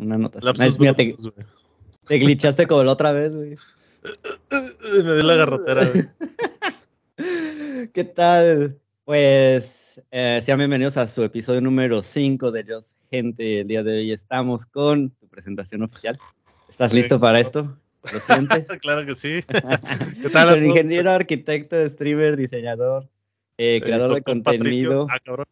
Una nota. te, glitchaste como la otra vez, güey. Me dio la garrotera, ¿Qué tal? Pues eh, sean bienvenidos a su episodio número 5 de Dios Gente. El día de hoy estamos con tu presentación oficial. ¿Estás listo para esto? claro que sí. ¿Qué tal? ingeniero, arquitecto, streamer, diseñador, eh, eh, creador de contenido. Ah, cabrón.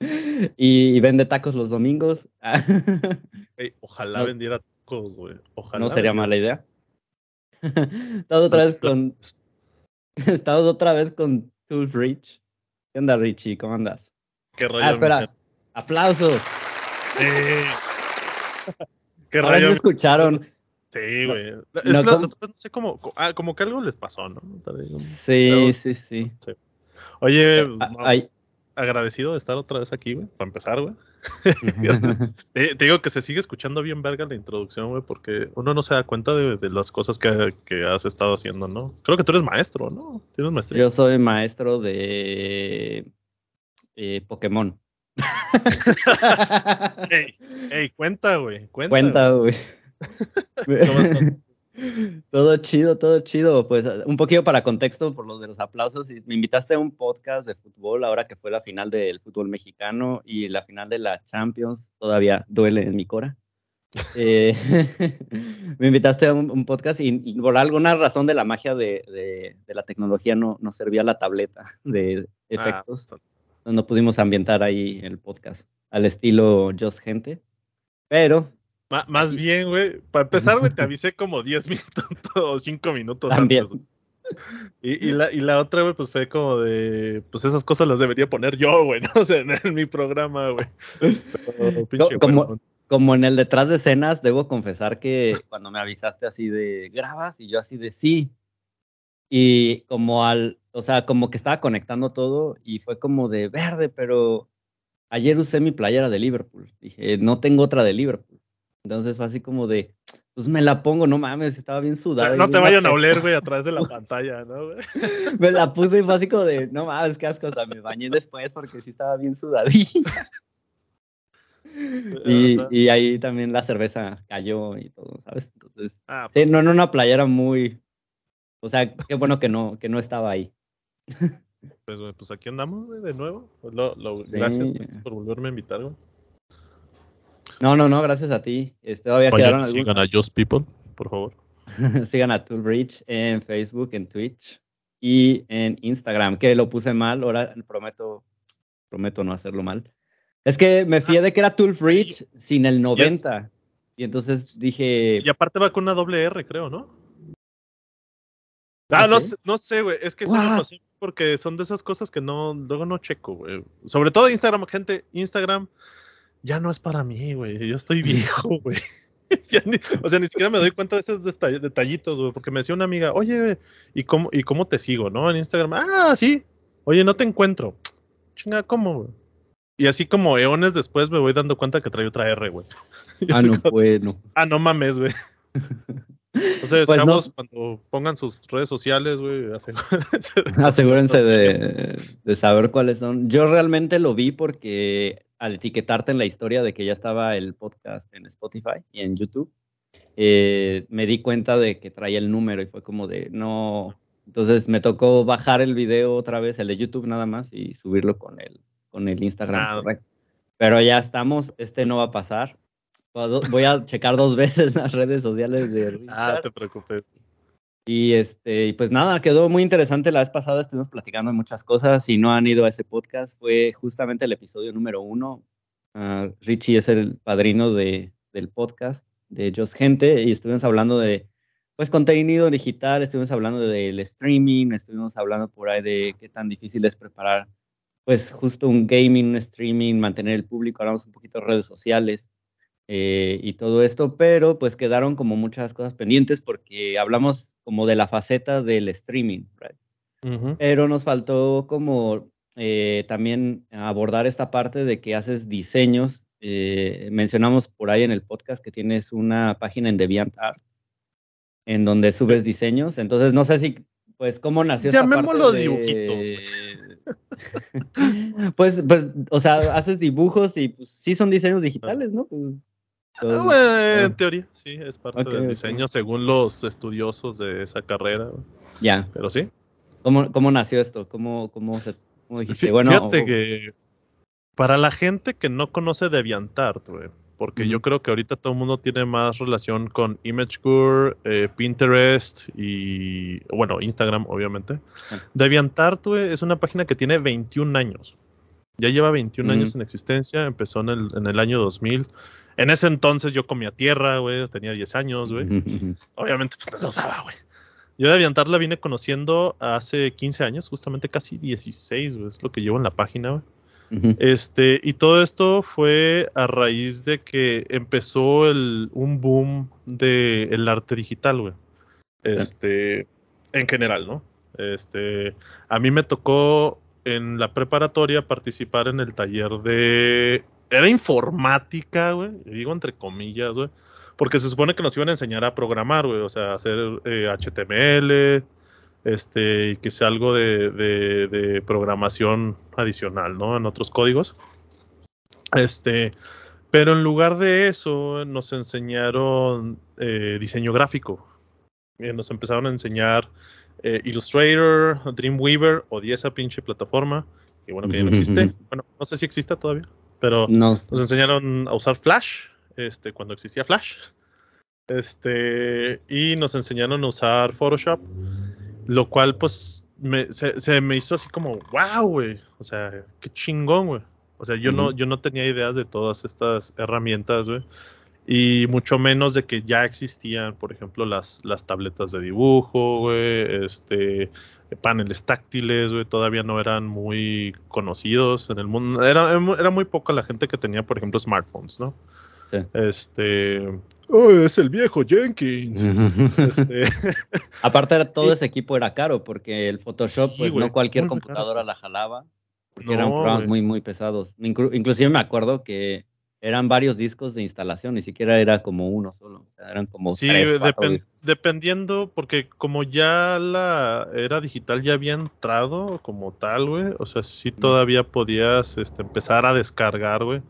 y, vende tacos los domingos. ojalá vendiera tacos, güey. No sería mala idea. Estamos otra vez con. Estamos otra vez con Tool Rich. ¿Qué onda, Richie? ¿Cómo andas? Qué rayos. Ah, espera. ¡Aplausos! Eh. Qué rayos. escucharon. Sí, güey. No, es no sé cómo. Ah, como que algo les pasó, ¿no? Sí, sí, sí. Oye, este, agradecido de estar otra vez aquí, güey, para empezar, güey. te, digo que se sigue escuchando bien verga la introducción, güey, porque uno no se da cuenta de, las cosas que, has estado haciendo, ¿no? Creo que tú eres maestro, ¿no? Tienes maestría. Yo soy maestro de eh, Pokémon. ey, ey, cuenta, güey. Cuenta, cuenta güey. Todo chido, todo chido. Pues ah, un poquito para contexto por los de los aplausos. Me invitaste a un podcast de fútbol ahora que fue la final del fútbol mexicano y la final de la Champions todavía duele en mi cora. Eh, me invitaste a un, podcast y, por alguna razón de la magia de, la tecnología no, no, servía la tableta de ah, efectos. no pudimos ambientar ahí el podcast al estilo Just Gente. Pero más bien, güey, para empezar, güey, te avisé como 10 minutos o 5 minutos. También. Antes, y, la, y la otra, güey, pues fue como de, pues esas cosas las debería poner yo, güey, ¿no? sé, en, mi programa, güey. como, como en el detrás de escenas, debo confesar que cuando me avisaste así de grabas y yo así de sí. Y como al, o sea, como que estaba conectando todo y fue como de verde, pero ayer usé mi playera de Liverpool. Dije, no tengo otra de Liverpool. Entonces fue así como de, pues me la pongo, no mames, estaba bien sudada. no te vayan a oler, güey, a través de la pantalla, ¿no? me la puse y fue así como de, no mames, qué asco, o sea, me bañé después porque sí estaba bien sudadita. Y, ahí también la cerveza cayó y todo, ¿sabes? Entonces, ah, pues sí, no en una playera muy, o sea, qué bueno que no, que no estaba ahí. Pues, pues aquí andamos, güey, de nuevo. Gracias pues, por volverme a invitar, güey. No, no, no, gracias a ti. Este, sigan a Just People, por favor. sigan a Toolbridge en Facebook, en Twitch y en Instagram, que lo puse mal, ahora prometo, prometo no hacerlo mal. Es que me fíé ah. de que era Tool Bridge sin el 90. Y entonces dije. Y aparte va con una doble R, creo, ¿no? Ah, ah no, sé? güey. Es que es porque son de esas cosas que no, luego no checo, güey. Sobre todo Instagram, gente. Instagram, ya no es para mí, güey. Yo estoy viejo, güey. o sea, ni siquiera me doy cuenta de esos detallitos, güey, porque me decía una amiga, oye, ¿y cómo, ¿y cómo te sigo, no? En Instagram, ah, sí, oye, no te encuentro. Chinga, ¿cómo, güey? Y así como eones después me voy dando cuenta que trae otra R, güey. ah, no, bueno. Ah, no mames, güey. Pues o sea, cuando pongan sus redes sociales, güey, asegúrense, asegúrense de, saber cuáles son. Yo realmente lo vi porque al etiquetarte en la historia de que ya estaba el podcast en Spotify y en YouTube, eh, me di cuenta de que traía el número y fue como de no. Entonces me tocó bajar el video otra vez, el de YouTube nada más, y subirlo con el, con el Instagram. Ah, Pero ya estamos, este no va a pasar. Voy a checar dos veces las redes sociales de Ah, te preocupes. Y este, pues nada, quedó muy interesante. La vez pasada estuvimos platicando muchas cosas. y no han ido a ese podcast, fue justamente el episodio número uno. Ah, Richie es el padrino de, del podcast de Just Gente y estuvimos hablando de pues contenido digital, estuvimos hablando del streaming, estuvimos hablando por ahí de qué tan difícil es preparar pues justo un gaming, un streaming, mantener el público, hablamos un poquito de redes sociales. Eh, y todo esto, pero pues quedaron como muchas cosas pendientes porque hablamos como de la faceta del streaming, pero nos faltó como eh, también abordar esta parte de que haces diseños. Eh, mencionamos por ahí en el podcast que tienes una página en DeviantArt en donde subes diseños, entonces no sé si pues cómo nació esa parte de... dibujitos. pues, pues, o sea, haces dibujos y pues sí son diseños digitales, ¿no? Pues, Ah, en eh, teoría, sí, es parte del diseño según los estudiosos de esa carrera. Ya. Pero sí. ¿Cómo, ¿Cómo, nació esto? ¿Cómo, cómo, dijiste? Fíjate bueno, que para la gente que no conoce Deviantart, porque yo creo que ahorita todo el mundo tiene más relación con ImageCore, eh, Pinterest y, bueno, Instagram, obviamente. Ah. Deviantart, es una página que tiene 21 años. Ya lleva 21 años en existencia, empezó en el, año 2000. En ese entonces yo comía tierra, güey, tenía 10 años, güey. Obviamente, pues no lo usaba, güey. Yo de Aviantar la vine conociendo hace 15 años, justamente casi 16, güey, es lo que llevo en la página, güey. Este, y todo esto fue a raíz de que empezó un boom del el arte digital, güey. Este, en general, ¿no? Este, a mí me tocó en la preparatoria participar en el taller de... Era informática, güey. Digo entre comillas, güey. Porque se supone que nos iban a enseñar a programar, güey. O sea, hacer HTML, eh, este, y que sea algo de, programación adicional, ¿no? En otros códigos. Este, pero en lugar de eso, nos enseñaron eh, diseño gráfico. Eh, nos empezaron a enseñar eh, Illustrator, Dreamweaver, odié esa pinche plataforma, y bueno, que ya no existe. Bueno, no sé si exista todavía, pero nos enseñaron a usar Flash, este, cuando existía Flash, este, y nos enseñaron a usar Photoshop, lo cual pues me, se, me hizo así como, wow, güey, o sea, qué chingón, güey. O sea, yo, no, yo no tenía ideas de todas estas herramientas, güey y mucho menos de que ya existían, por ejemplo, las, las tabletas de dibujo, este, paneles táctiles, todavía no eran muy conocidos en el mundo. Em, era, muy poca la gente que tenía, por ejemplo, smartphones, ¿no? Sí. Este, oh, es el viejo Jenkins. este. Aparte, todo ese equipo era caro porque el Photoshop, pues no cualquier computadora la jalaba. Porque eran programas muy, muy pesados. inclusive me acuerdo que eran varios discos de instalación, ni siquiera era como uno solo, eran como sí, tres, dependiendo, porque como ya la era digital ya había entrado como tal, güey, o sea, sí todavía podías este, empezar a descargar, güey,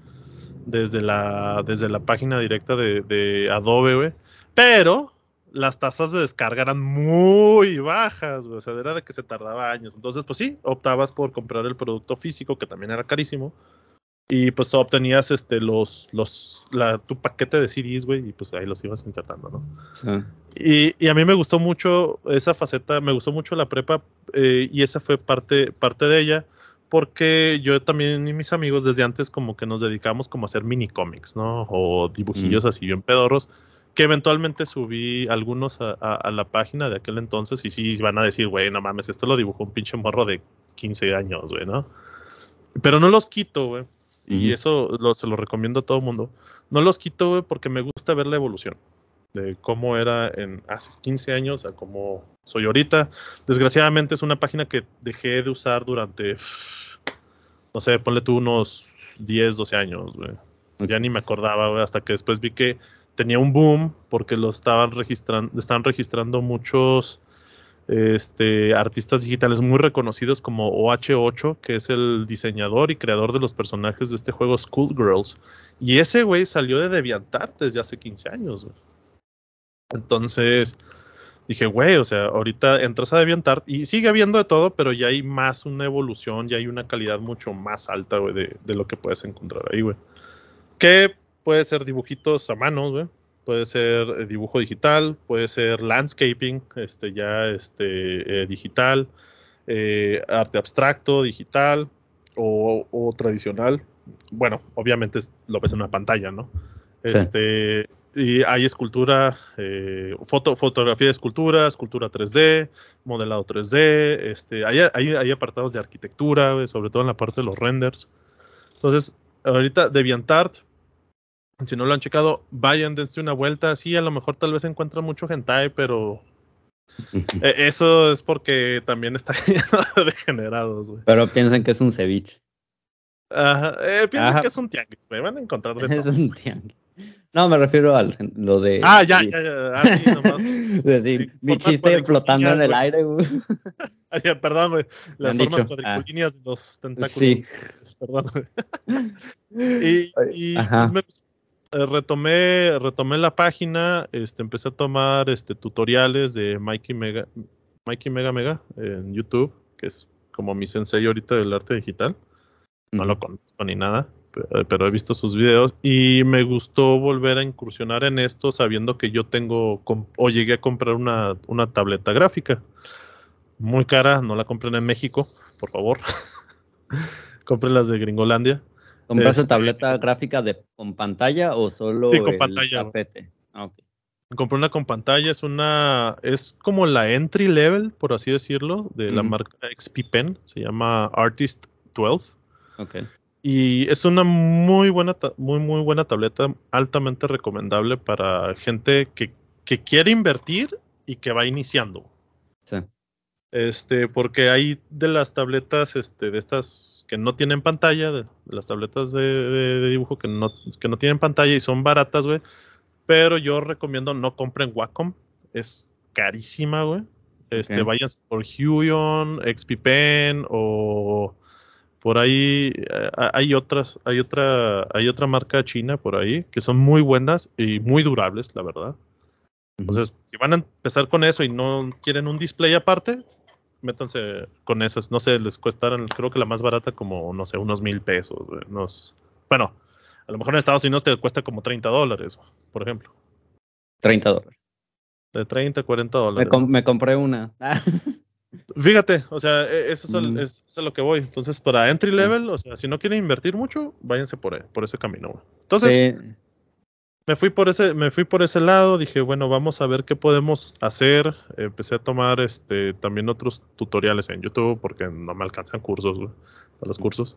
desde la, desde la página directa de, de Adobe, güey, pero las tasas de descarga eran muy bajas, güey, o sea, era de que se tardaba años, entonces, pues sí, optabas por comprar el producto físico, que también era carísimo, y pues obtenías este los, los tu paquete de CDs, güey, y pues ahí los ibas intentando ¿no? Sí. Y, y, a mí me gustó mucho esa faceta, me gustó mucho la prepa eh, y esa fue parte, parte de ella, porque yo también y mis amigos desde antes como que nos dedicamos como a hacer mini cómics, ¿no? O dibujillos mm. así bien pedorros, que eventualmente subí algunos a, a, la página de aquel entonces y sí van a decir, güey, no mames, esto lo dibujó un pinche morro de 15 años, güey, ¿no? Pero no los quito, güey y eso se lo recomiendo a todo el mundo. No los quito, güey, porque me gusta ver la evolución de cómo era en hace 15 años a cómo soy ahorita. Desgraciadamente es una página que dejé de usar durante, no sé, ponle tú unos 10, 12 años, güey. Ya ni me acordaba, hasta que después vi que tenía un boom porque lo estaban registrando, estaban registrando muchos este, artistas digitales muy reconocidos como OH8, que es el diseñador y creador de los personajes de este juego Girls Y ese güey salió de DeviantArt desde hace 15 años. Entonces dije, güey, o sea, ahorita entras a DeviantArt y sigue habiendo de todo, pero ya hay más una evolución, ya hay una calidad mucho más alta, de, lo que puedes encontrar ahí, güey. Que puede ser dibujitos a mano, güey puede ser eh, dibujo digital, puede ser landscaping, este, ya este, eh, digital, eh, arte abstracto, digital o, tradicional. Bueno, obviamente lo ves en una pantalla, ¿no? Este, Y hay escultura, foto, fotografía de escultura, escultura 3D, modelado 3D, este, hay, hay apartados de arquitectura, sobre todo en la parte de los renders. Entonces, ahorita DeviantArt si no lo han checado, vayan, dense una vuelta. Sí, a lo mejor tal vez encuentran mucho hentai, pero e, eso es porque también está lleno de degenerados, güey. Pero piensan que es un ceviche. Ajá, eh, piensan que es un tianguis, güey. Van a encontrar de todo. No, me refiero a lo de. Ah, ya, ya, ya. Ah, nomás. Mi chiste flotando en el aire, ah. güey. perdón, güey. Las formas cuadriculíneas ah. los tentáculos. Sí. Perdón, güey. Y, pues, eh, retomé, retomé la página, este, empecé a tomar este, tutoriales de Mikey Mega, Mikey Mega Mega en YouTube, que es como mi sensei ahorita del arte digital. No lo conozco ni nada, eh, pero, he visto sus videos y me gustó volver a incursionar en esto sabiendo que yo tengo o llegué a comprar una, una tableta gráfica. Muy cara, no la compren en México, por favor. compren las de Gringolandia. ¿Compraste este, tableta eh, gráfica de, con pantalla o solo con el tapete? Ah, Compré una con pantalla, es una. Es como la entry level, por así decirlo, de la marca XP Pen. Se llama Artist 12. Y es una muy buena, muy, muy buena tableta, altamente recomendable para gente que, que quiere invertir y que va iniciando. Sí. Este, porque hay de las tabletas, este, de estas que no tienen pantalla, de, las tabletas de, dibujo que no, que no tienen pantalla y son baratas, güey. Pero yo recomiendo no compren Wacom, es carísima, güey. Este, vayan por Huion, XP-Pen o por ahí eh, hay otras, hay otra, hay otra marca china por ahí que son muy buenas y muy durables, la verdad. Entonces, si van a empezar con eso y no quieren un display aparte, métanse con esas. No sé, les cuestarán creo que la más barata como, no sé, unos mil pesos. Unos, bueno, a lo mejor en Estados Unidos te cuesta como 30 dólares, por ejemplo. 30 dólares. De 30, 40 dólares. Me, compré una. Fíjate, o sea, e-, eso mm. es, a lo que voy. Entonces, para entry level, o sea, si no quieren invertir mucho, váyanse por, por ese camino. Entonces, me fui por ese, me fui por ese lado, dije, bueno, vamos a ver qué podemos hacer. Empecé a tomar este también otros tutoriales en YouTube, porque no me alcanzan cursos, los cursos.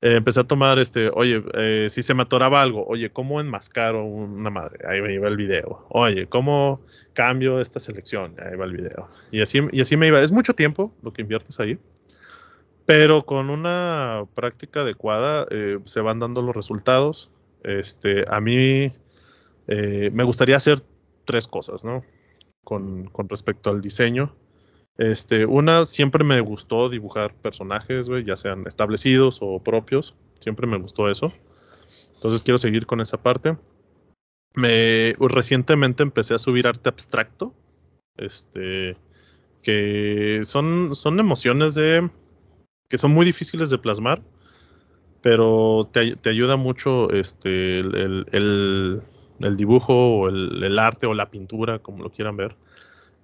Eh, empecé a tomar este, oye, eh, si se me atoraba algo, oye, ¿cómo enmascar una madre? Ahí me iba el video. Oye, ¿cómo cambio esta selección? Ahí va el video. Y así, y así me iba. Es mucho tiempo lo que inviertes ahí. Pero con una práctica adecuada eh, se van dando los resultados este, a mí eh, me gustaría hacer tres cosas, ¿no? Con, respecto al diseño. Este, una, siempre me gustó dibujar personajes, ya sean establecidos o propios. Siempre me gustó eso. Entonces quiero seguir con esa parte. Me, recientemente empecé a subir arte abstracto. Este, que son, son emociones de, que son muy difíciles de plasmar pero te, ayuda mucho este, el, dibujo o el, arte o la pintura, como lo quieran ver.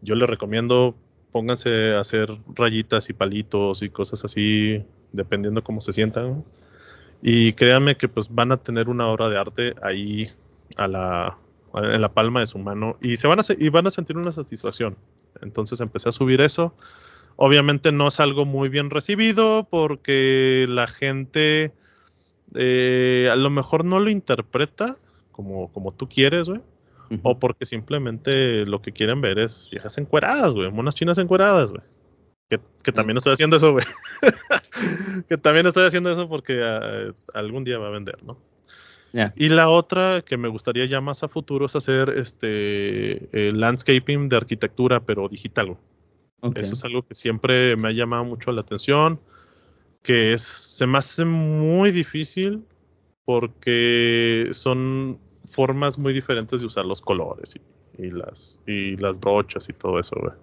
Yo les recomiendo, pónganse a hacer rayitas y palitos y cosas así, dependiendo cómo se sientan. Y créanme que pues van a tener una obra de arte ahí en la palma de su mano y, se van, a, y van a sentir una satisfacción. Entonces empecé a subir eso. Obviamente no es algo muy bien recibido porque la gente eh, a lo mejor no lo interpreta como, como tú quieres, güey. O porque simplemente lo que quieren ver es viejas encueradas, güey. Monas chinas encueradas, güey. Que, también estoy haciendo eso, güey. que también estoy haciendo eso porque ah, eh, algún día va a vender, ¿no? Y la otra que me gustaría ya más a futuro es hacer este eh, landscaping de arquitectura, pero digital. Eso es algo que siempre me ha llamado mucho la atención que es, se me hace muy difícil porque son formas muy diferentes de usar los colores y, las, y las brochas y todo eso, güey.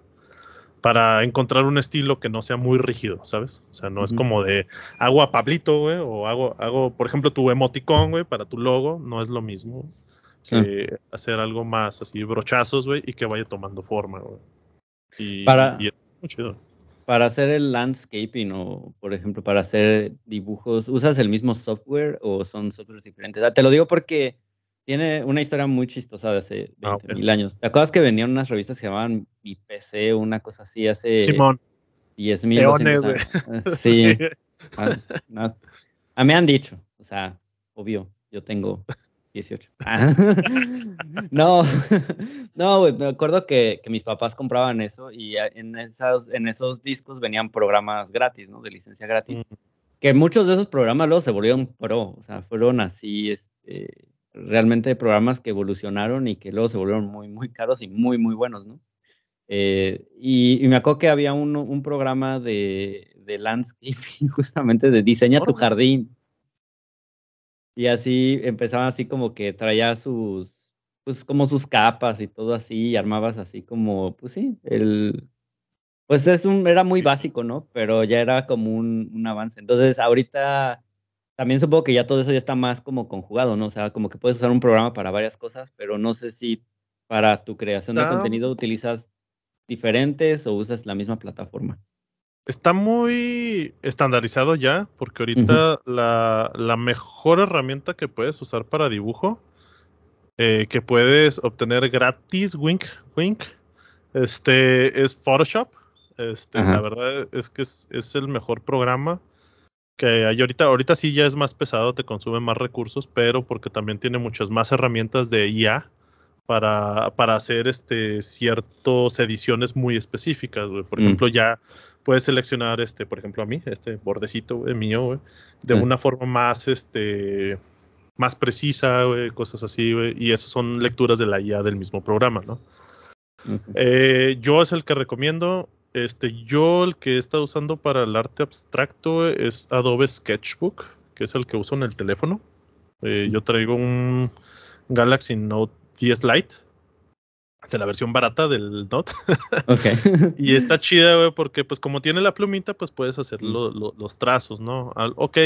Para encontrar un estilo que no sea muy rígido, ¿sabes? O sea, no es como de hago a Pablito, güey, o hago, hago, por ejemplo, tu emoticón, güey, para tu logo, no es lo mismo hacer algo más así, brochazos, güey, y que vaya tomando forma, güey. Y, y es muy chido para hacer el landscaping o, por ejemplo, para hacer dibujos, ¿usas el mismo software o son softwares diferentes? Ah, te lo digo porque tiene una historia muy chistosa de hace 20 ah, mil años. ¿Te acuerdas que venían unas revistas que llamaban Mi PC o una cosa así hace Simón. 10 mil años? Sí. sí. Ah, a han dicho, o sea, obvio, yo tengo 18. no, no, me acuerdo que, mis papás compraban eso y en, esas, en esos discos venían programas gratis, ¿no? De licencia gratis. Que muchos de esos programas luego se volvieron pro, o sea, fueron así, este, realmente programas que evolucionaron y que luego se volvieron muy, muy caros y muy, muy buenos, ¿no? Eh, y, me acuerdo que había un, programa de, de landscaping, justamente de diseña tu jardín. Y así empezaban así como que traía sus, pues como sus capas y todo así, y armabas así como, pues sí, el, pues es un, era muy básico, ¿no? Pero ya era como un, avance. Entonces ahorita también supongo que ya todo eso ya está más como conjugado, ¿no? O sea, como que puedes usar un programa para varias cosas, pero no sé si para tu creación de contenido utilizas diferentes o usas la misma plataforma está muy estandarizado ya, porque ahorita la, mejor herramienta que puedes usar para dibujo, eh, que puedes obtener gratis, wink, wink, este, es Photoshop. Este, la verdad es que es, es, el mejor programa que hay ahorita. Ahorita sí ya es más pesado, te consume más recursos, pero porque también tiene muchas más herramientas de IA para, hacer este, ciertas ediciones muy específicas, Por ejemplo, mm. ya puedes seleccionar, este, por ejemplo, a mí, este bordecito mío, de mm. una forma más, este, más precisa, cosas así, y esas son lecturas de la IA del mismo programa, eh, yo es el que recomiendo. Este, yo el que he estado usando para el arte abstracto es Adobe Sketchbook, que es el que uso en el teléfono. Eh, yo traigo un Galaxy Note es light, Es la versión barata del dot. y está chida, güey, porque pues como tiene la plumita, pues puedes hacer mm. los trazos, ¿no? ok,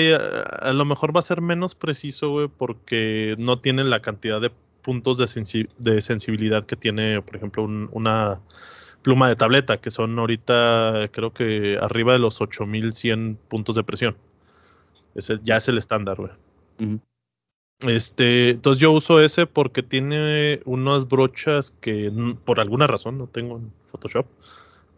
a, lo mejor va a ser menos preciso, güey, porque no tiene la cantidad de puntos de, sensibilidad que tiene, por ejemplo, una pluma de tableta, que son ahorita creo que arriba de los 8100 puntos de presión. ese ya es el estándar, güey. Este, entonces yo uso ese porque tiene unas brochas que por alguna razón no tengo en Photoshop.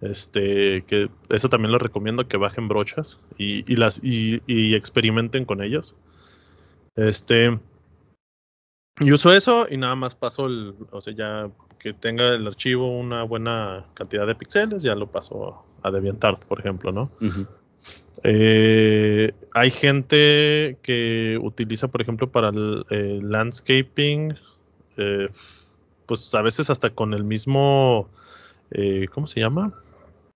Este, que eso también les recomiendo que bajen brochas y, las y, experimenten con ellas. Este, y uso eso y nada más paso el, o sea, ya que tenga el archivo una buena cantidad de píxeles, ya lo paso a DeviantArt, por ejemplo, ¿no? Eh, hay gente que utiliza, por ejemplo, para el eh, landscaping, eh, pues a veces hasta con el mismo, ¿cómo se llama?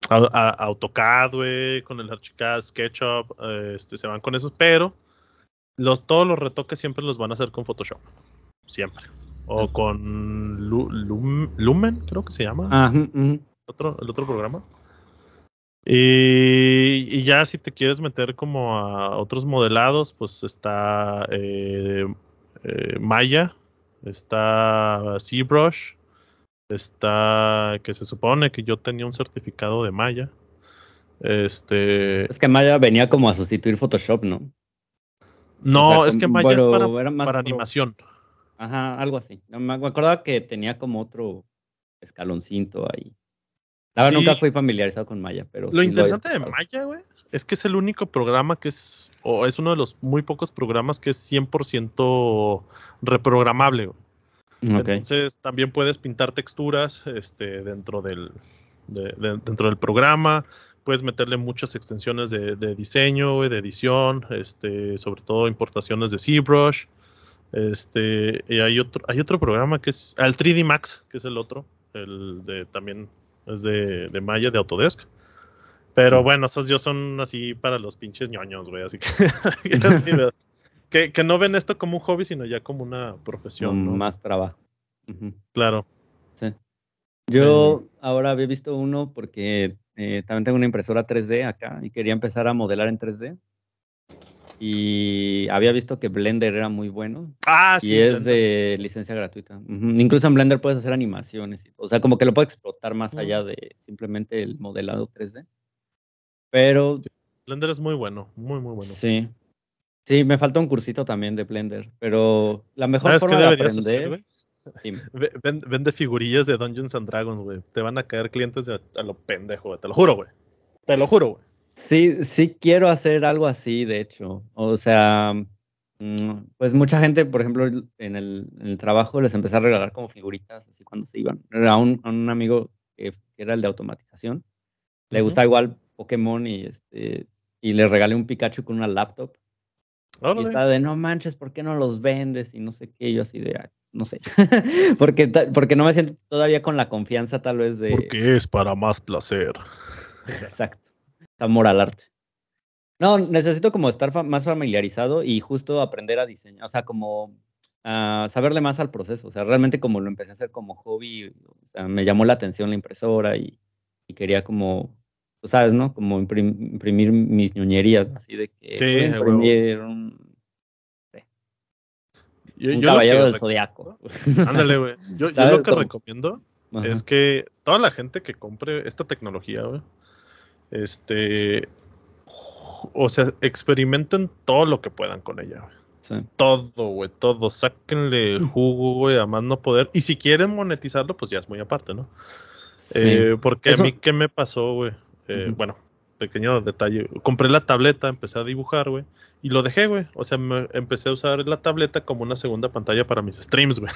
AutoCAD, con el Archicad, SketchUp, este, se van con esos, pero los, todos los retoques siempre los van a hacer con Photoshop, siempre. O con Lumen, creo que se llama. Otro, el otro programa. Y, ya si te quieres meter como a otros modelados, pues está eh, eh, Maya, está ZBrush, está que se supone que yo tenía un certificado de Maya. Este. Es que Maya venía como a sustituir Photoshop, ¿no? No, es que Maya es para, animación. Ajá, algo así. Me acordaba que tenía como otro escaloncito ahí. Ahora nunca fui familiarizado con Maya, pero. Lo interesante de Maya, güey, es que es el único programa que es, o es uno de los muy pocos programas que es 100% reprogramable. Mm, Entonces, también puedes pintar texturas este, dentro, del, dentro del programa. Puedes meterle muchas extensiones de, diseño, güey, de edición, este, sobre todo importaciones de ZBrush. Este, y hay otro, hay otro programa que es el 3D Max, que es el otro, el de también es de, de Maya, de Autodesk. Pero bueno, esos yo son así para los pinches ñoños, güey. Así que, que, no ven esto como un hobby, sino ya como una profesión. Más trabajo. Claro. Sí. Yo ahora había visto uno porque eh, también tengo una impresora 3D acá y quería empezar a modelar en 3D y había visto que Blender era muy bueno. Ah, sí. Y es de licencia gratuita. Incluso en Blender puedes hacer animaciones. O sea, como que lo puedes explotar más mm. allá de simplemente el modelado 3D. Pero. Blender es muy bueno, muy, muy bueno. Sí. Sí, me falta un cursito también de Blender, pero la mejor forma de aprender. Vende figurillas de Dungeons and Dragons, güey. Te van a caer clientes a lo pendejo, güey. te lo juro, güey. Te lo juro, güey. Sí, sí quiero hacer algo así, de hecho. O sea, mm, pues mucha gente, por ejemplo, en el, trabajo les empecé a regalar como figuritas, así cuando se iban. Era un, amigo que, era el de automatización, le gusta igual Pokémon y, este, y le regalé un Pikachu con una laptop. y estaba de, no manches, ¿por qué no los vendes? Y no sé qué, yo así de, no sé, porque, porque no me siento todavía con la confianza tal vez de... Porque es para más placer. Exacto amor al arte. No, necesito como estar más familiarizado y justo aprender a diseñar, o sea, como ah, saberle más al proceso. O sea, realmente como lo empecé a hacer como hobby, o sea, me llamó la atención la impresora y, quería como, tú sabes, ¿no? Como imprimir mis ñoñerías, así de que sí, un, caballero del zodiaco. Ándale, güey. Yo, lo que recomiendo es que toda la gente que compre esta tecnología, güey, este, o sea, experimenten todo lo que puedan con ella, Todo, güey, todo. Sáquenle el jugo, güey, a más no poder. Y si quieren monetizarlo, pues ya es muy aparte, ¿no? Eh, porque a mí, ¿qué me pasó, güey? Eh, bueno, pequeño detalle. Compré la tableta, empecé a dibujar, güey. Y lo dejé, güey. O sea, empecé a usar la tableta como una segunda pantalla para mis streams, güey.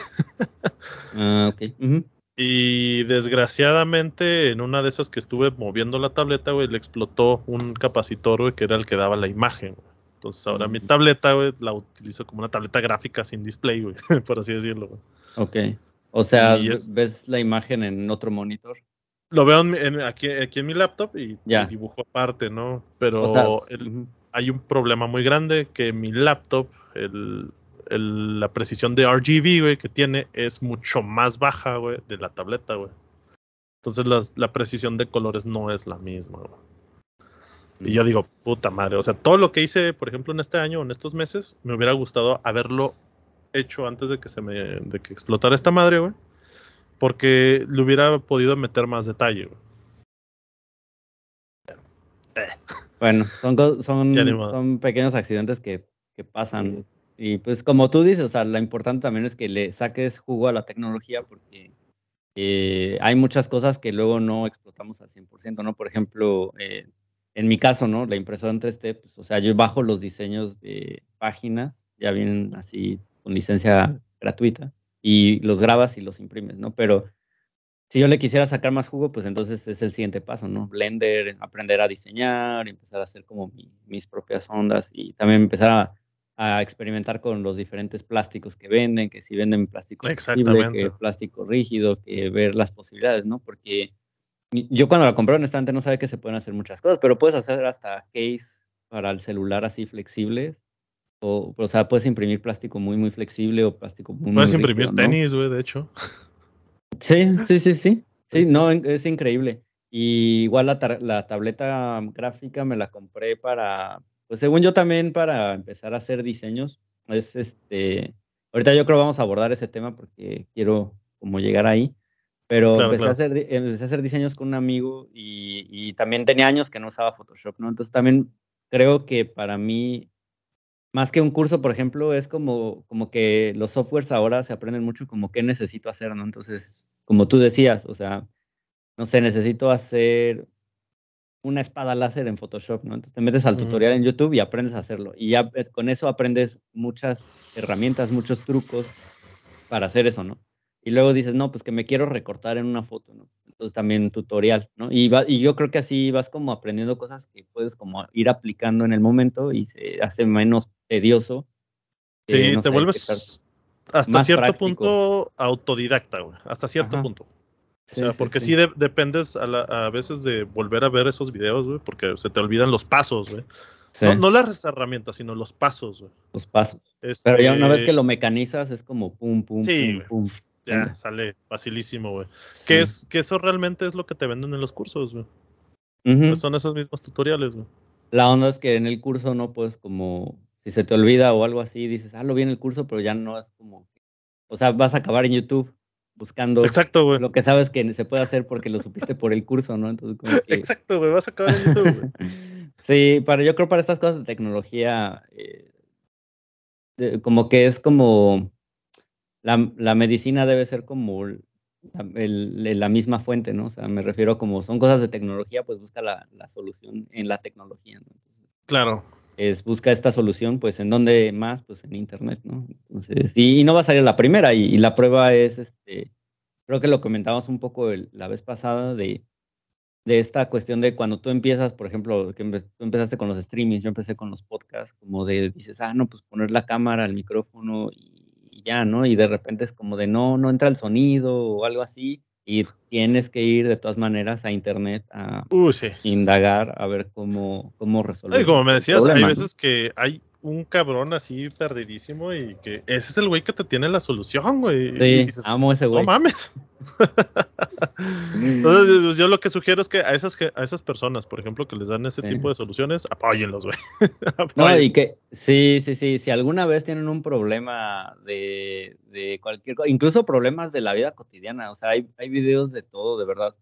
Ah, ok. Y desgraciadamente, en una de esas que estuve moviendo la tableta, güey, le explotó un capacitor, güey, que era el que daba la imagen, Entonces ahora mi tableta, güey, la utilizo como una tableta gráfica sin display, güey, por así decirlo, Ok. O sea, ¿ves la imagen en otro monitor? Lo veo aquí, aquí, en mi laptop y, dibujo aparte, ¿no? Pero hay un problema muy grande que mi laptop, el, la precisión de RGB, que tiene es mucho más baja, güey, de la tableta, güey. Entonces la precisión de colores no es la misma, Y yo digo, puta madre, o sea, todo lo que hice, por ejemplo, en este año, en estos meses, me hubiera gustado haberlo hecho antes de que se me, de que explotara esta madre, güey. Porque le hubiera podido meter más detalle, Bueno, son, son, pequeños accidentes que, que pasan. Y pues como tú dices, o sea, lo importante también es que le saques jugo a la tecnología porque eh, hay muchas cosas que luego no explotamos al 100%, ¿no? Por ejemplo, eh, en mi caso, ¿no? La impresora en 3D, pues, o sea, yo bajo los diseños de páginas, ya vienen así con licencia gratuita, y los grabas y los imprimes, ¿no? Pero si yo le quisiera sacar más jugo, pues entonces es el siguiente paso, ¿no? Blender, aprender a diseñar, empezar a hacer como mis propias ondas y también empezar a a experimentar con los diferentes plásticos que venden, que si venden plástico flexible, plástico rígido, que ver las posibilidades, ¿no? Porque yo cuando la compré honestamente no sabía que se pueden hacer muchas cosas, pero puedes hacer hasta case para el celular así flexibles. O, sea, puedes imprimir plástico muy, muy flexible o plástico muy... Puedes imprimir tenis, güey, de hecho. Sí, sí, sí, sí. Sí, no, es increíble. Y igual la, la tableta gráfica me la compré para pues según yo también para empezar a hacer diseños, es este, ahorita yo creo vamos a abordar ese tema porque quiero como llegar ahí, pero empecé, A hacer, diseños con un amigo y, también tenía años que no usaba Photoshop, ¿no? Entonces también creo que para mí, más que un curso, por ejemplo, es como, como que los softwares ahora se aprenden mucho como qué necesito hacer, ¿no? Entonces, como tú decías, o sea, no sé, necesito hacer una espada láser en Photoshop, ¿no? Entonces te metes al tutorial en YouTube y aprendes a hacerlo. Y ya eh, con eso aprendes muchas herramientas, muchos trucos para hacer eso, ¿no? Y luego dices, no, pues que me quiero recortar en una foto, ¿no? Entonces también tutorial, ¿no? Y, y yo creo que así vas como aprendiendo cosas que puedes como ir aplicando en el momento y se hace menos tedioso. Sí, te vuelves hasta cierto punto autodidacta, Hasta cierto punto porque sí, dependes a, veces de volver a ver esos videos, porque se te olvidan los pasos, güey. No, las herramientas, sino los pasos, Los pasos. Este pero ya una vez que lo mecanizas, es como pum, pum, pum, Ya, sale facilísimo, güey. Que, es, que eso realmente es lo que te venden en los cursos, güey. Pues son esos mismos tutoriales, güey. La onda es que en el curso no puedes como, si se te olvida o algo así, dices, ah, lo vi en el curso, pero ya no es como, o sea, vas a acabar en YouTube buscando lo que sabes que se puede hacer porque lo supiste por el curso, ¿no? Entonces, Exacto, güey, vas a acabar en YouTube. sí, para, yo creo para estas cosas de tecnología, eh, como que es como, la, la medicina debe ser como la, misma fuente, ¿no? O sea, me refiero como son cosas de tecnología, pues busca la, solución en la tecnología, ¿no? claro es, busca esta solución, pues en dónde más, pues en Internet, ¿no? Entonces, y, no va a salir la primera, y, la prueba es, este, creo que lo comentamos un poco la vez pasada de, de esta cuestión de cuando tú empiezas, por ejemplo, que tú empezaste con los streamings, yo empecé con los podcasts, como de dices, ah, no, pues poner la cámara, el micrófono y ya, ¿no? Y de repente es como de no, no entra el sonido o algo así y tienes que ir de todas maneras a internet a uh, indagar a ver cómo, cómo resolver. como me decías, hay veces que hay un cabrón así perdidísimo y que ese es el güey que te tiene la solución, güey. Sí, amo ese güey. No mames. Mm. Entonces, yo lo que sugiero es que a esas, a esas personas, por ejemplo, que les dan ese tipo de soluciones, apóyenlos, güey. no, y que sí, sí, sí. Si alguna vez tienen un problema de, cualquier cosa, incluso problemas de la vida cotidiana, o sea, hay, hay videos de todo, de verdad.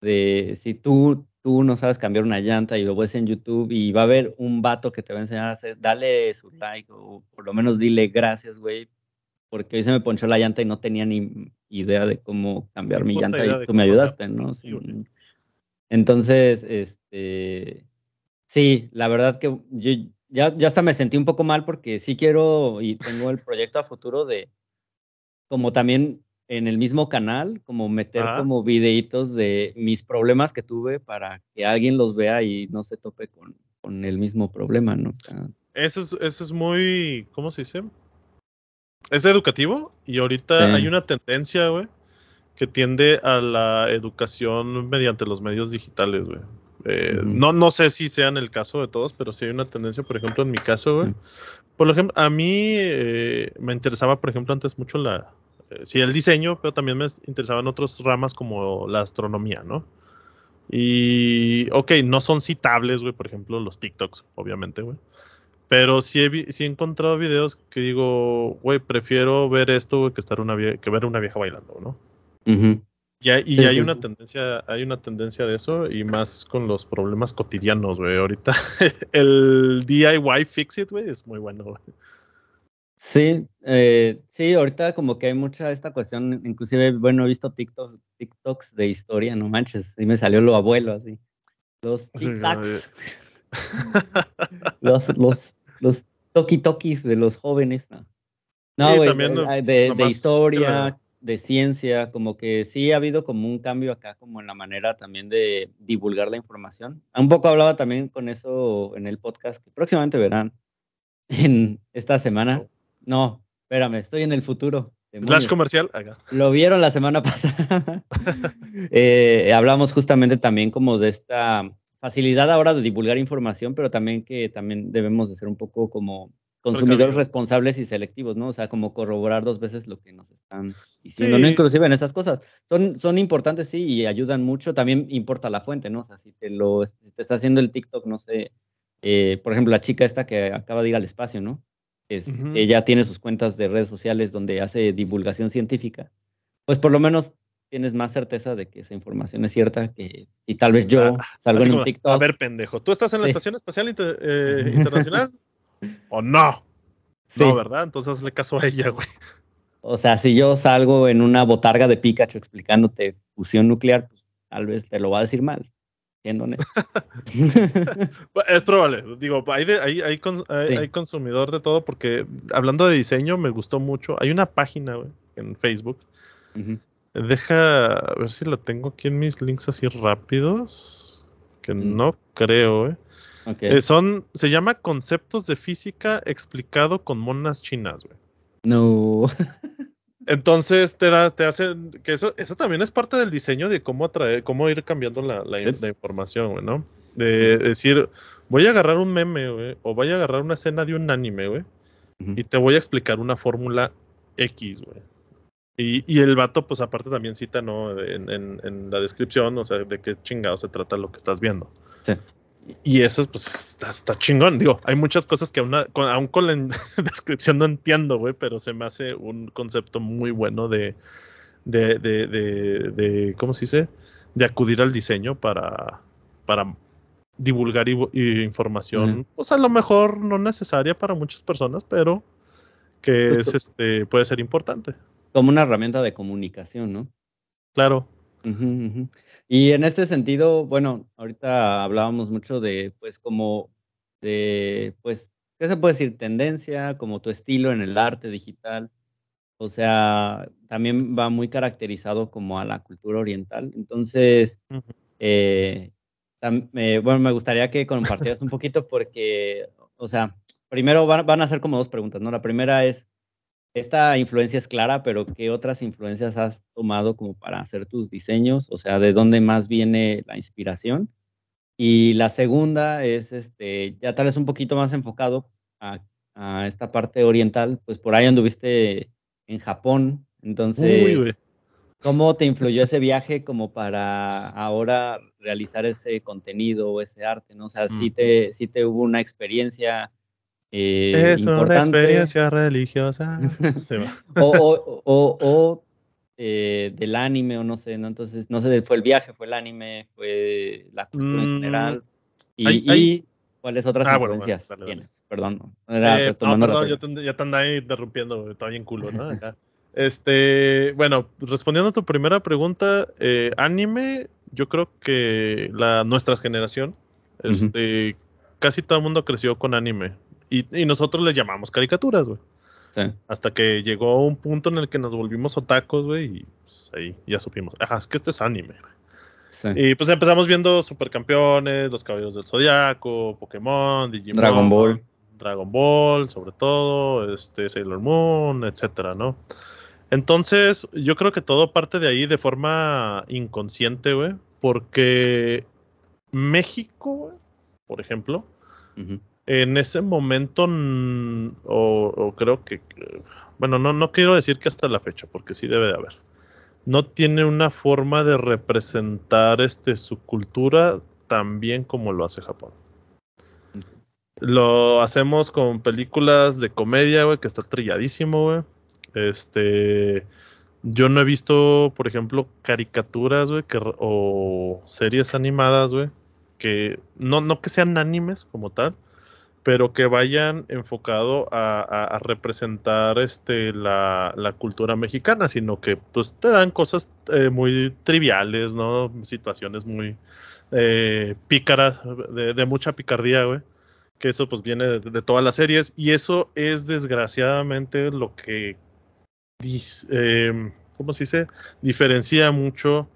De si tú tú no sabes cambiar una llanta y lo ves en YouTube y va a haber un vato que te va a enseñar a hacer, dale su like o por lo menos dile gracias, güey, porque hoy se me ponchó la llanta y no tenía ni idea de cómo cambiar mi llanta y tú me ayudaste, ¿no? Entonces, este, sí, la verdad que yo ya, ya hasta me sentí un poco mal porque sí quiero y tengo el proyecto a futuro de como también en el mismo canal, como meter como videitos de mis problemas que tuve para que alguien los vea y no se tope con, el mismo problema, ¿no? eso es, eso es muy, ¿cómo se dice? Es educativo y ahorita hay una tendencia, güey, que tiende a la educación mediante los medios digitales, güey. Eh, no, no sé si sea en el caso de todos, pero sí hay una tendencia, por ejemplo, en mi caso, güey. Por ejemplo, a mí eh, me interesaba, por ejemplo, antes mucho la, eh, sí, el diseño, pero también me interesaban otras ramas como la astronomía, ¿no? Y, ok, no son citables, güey, por ejemplo, los TikToks, obviamente, güey. Pero sí he, he encontrado videos que digo, güey, prefiero ver esto que, estar una que ver una vieja bailando, ¿no? Y, hay, una tendencia, hay una tendencia de eso y más con los problemas cotidianos, güey. Ahorita el DIY Fix It, güey, es muy bueno, güey. Sí, eh, sí, ahorita como que hay mucha esta cuestión, inclusive, bueno, he visto TikToks, TikToks de historia, no manches, y me salió lo abuelo así. Los TikToks. los, los, los toki de los jóvenes. No, no de, historia, de ciencia, como que sí ha habido como un cambio acá, como en la manera también de divulgar la información. Un poco hablaba también con eso en el podcast que próximamente verán en esta semana. Oh. No, espérame, estoy en el futuro. Flash comercial. Lo vieron la semana pasada. Eh, hablamos justamente también como de esta facilidad ahora de divulgar información, pero también que también debemos de ser un poco como consumidores responsables y selectivos, ¿no? O sea, como corroborar dos veces lo que nos están diciendo, ¿no? Inclusive en esas cosas. Son, son importantes, sí, y ayudan mucho. También importa la fuente, ¿no? O sea, si te, lo, está haciendo el TikTok, no sé, eh, por ejemplo, la chica esta que acaba de ir al espacio, ¿no? ella tiene sus cuentas de redes sociales donde hace divulgación científica, pues por lo menos tienes más certeza de que esa información es cierta que y tal vez yo ah, salgo en TikTok. A ver, pendejo, ¿tú estás en la Estación Espacial eh, Internacional? ¿O no? No, ¿verdad? Entonces hazle caso a ella, güey. O sea, si yo salgo en una botarga de Pikachu explicándote fusión nuclear, pues tal vez te lo va a decir mal. es probable, digo, hay, hay, consumidor de todo porque hablando de diseño me gustó mucho. Hay una página en Facebook. Deja, a ver si la tengo aquí en mis links así rápidos, que mm. no creo. Eh. Eh, son, se llama Conceptos de Física explicado con monas chinas. No. Entonces te da, te hacen que eso, eso también es parte del diseño de cómo atraer, cómo ir cambiando la, información, güey, ¿no? De decir, voy a agarrar un meme, güey, o voy a agarrar una escena de un anime, güey, y te voy a explicar una fórmula X, güey. Y, y, el vato, pues aparte también cita, ¿no? En, en, en, la descripción, o sea, de qué chingado se trata lo que estás viendo. Sí y eso pues está, chingón. Digo, hay muchas cosas que una, con, aún con la descripción no entiendo, güey, pero se me hace un concepto muy bueno de, de, de, de, ¿cómo se dice? De acudir al diseño para, para divulgar información, O sea, pues a lo mejor no necesaria para muchas personas, pero que pues es, este, puede ser importante. Como una herramienta de comunicación, ¿no? Claro. Y en este sentido, bueno, ahorita hablábamos mucho de, pues, como, de, pues, ¿qué se puede decir? Tendencia, como tu estilo en el arte digital. O sea, también va muy caracterizado como a la cultura oriental. Entonces, eh, eh, bueno, me gustaría que compartieras un poquito porque, o sea, primero van, van a ser como dos preguntas, ¿no? La primera es, esta influencia es clara, pero ¿qué otras influencias has tomado como para hacer tus diseños? O sea, ¿de dónde más viene la inspiración? Y la segunda es, este, ya tal vez un poquito más enfocado a, esta parte oriental, pues por ahí anduviste en Japón, entonces, ¿cómo te influyó ese viaje como para ahora realizar ese contenido o ese arte? ¿no? O sea, mm. si te, sí te hubo una experiencia eh, es una experiencia religiosa. o, eh, del anime, o no sé, ¿no? Entonces, no sé, fue el viaje, fue el anime, fue la cultura en mm. general. Y, cuáles otras ah, experiencias tienes. Perdón. Eh, ya te andaba interrumpiendo, estaba bien culo, ¿no? este, bueno, respondiendo a tu primera pregunta, anime, yo creo que la nuestra generación, este, casi todo el mundo creció con anime y, nosotros les llamamos caricaturas, güey. Sí. Hasta que llegó un punto en el que nos volvimos otacos, güey, y pues, ahí ya supimos, ah, es que esto es anime, güey. Sí. Y pues empezamos viendo Supercampeones, Los Caballeros del Zodiaco, Pokémon, Digimon, Dragon Ball. Dragon Ball, sobre todo, este, Sailor Moon, etcétera, ¿no? Entonces, yo creo que todo parte de ahí de forma inconsciente, güey, porque México, por ejemplo, en ese momento, o, creo que, bueno, no, no quiero decir que hasta la fecha, porque sí debe de haber. No tiene una forma de representar este, su cultura tan bien como lo hace Japón. Lo hacemos con películas de comedia, güey, que está trilladísimo, güey. Este. Yo no he visto, por ejemplo, caricaturas, güey, o series animadas, güey, que no, no que sean animes como tal, pero que vayan enfocado a, representar este, la, cultura mexicana, sino que pues te dan cosas eh, muy triviales, ¿no? Situaciones muy eh, pícaras, de, mucha picardía, güey. Que eso pues viene de, todas las series y eso es desgraciadamente lo que, em, ¿cómo se dice? Diferencia mucho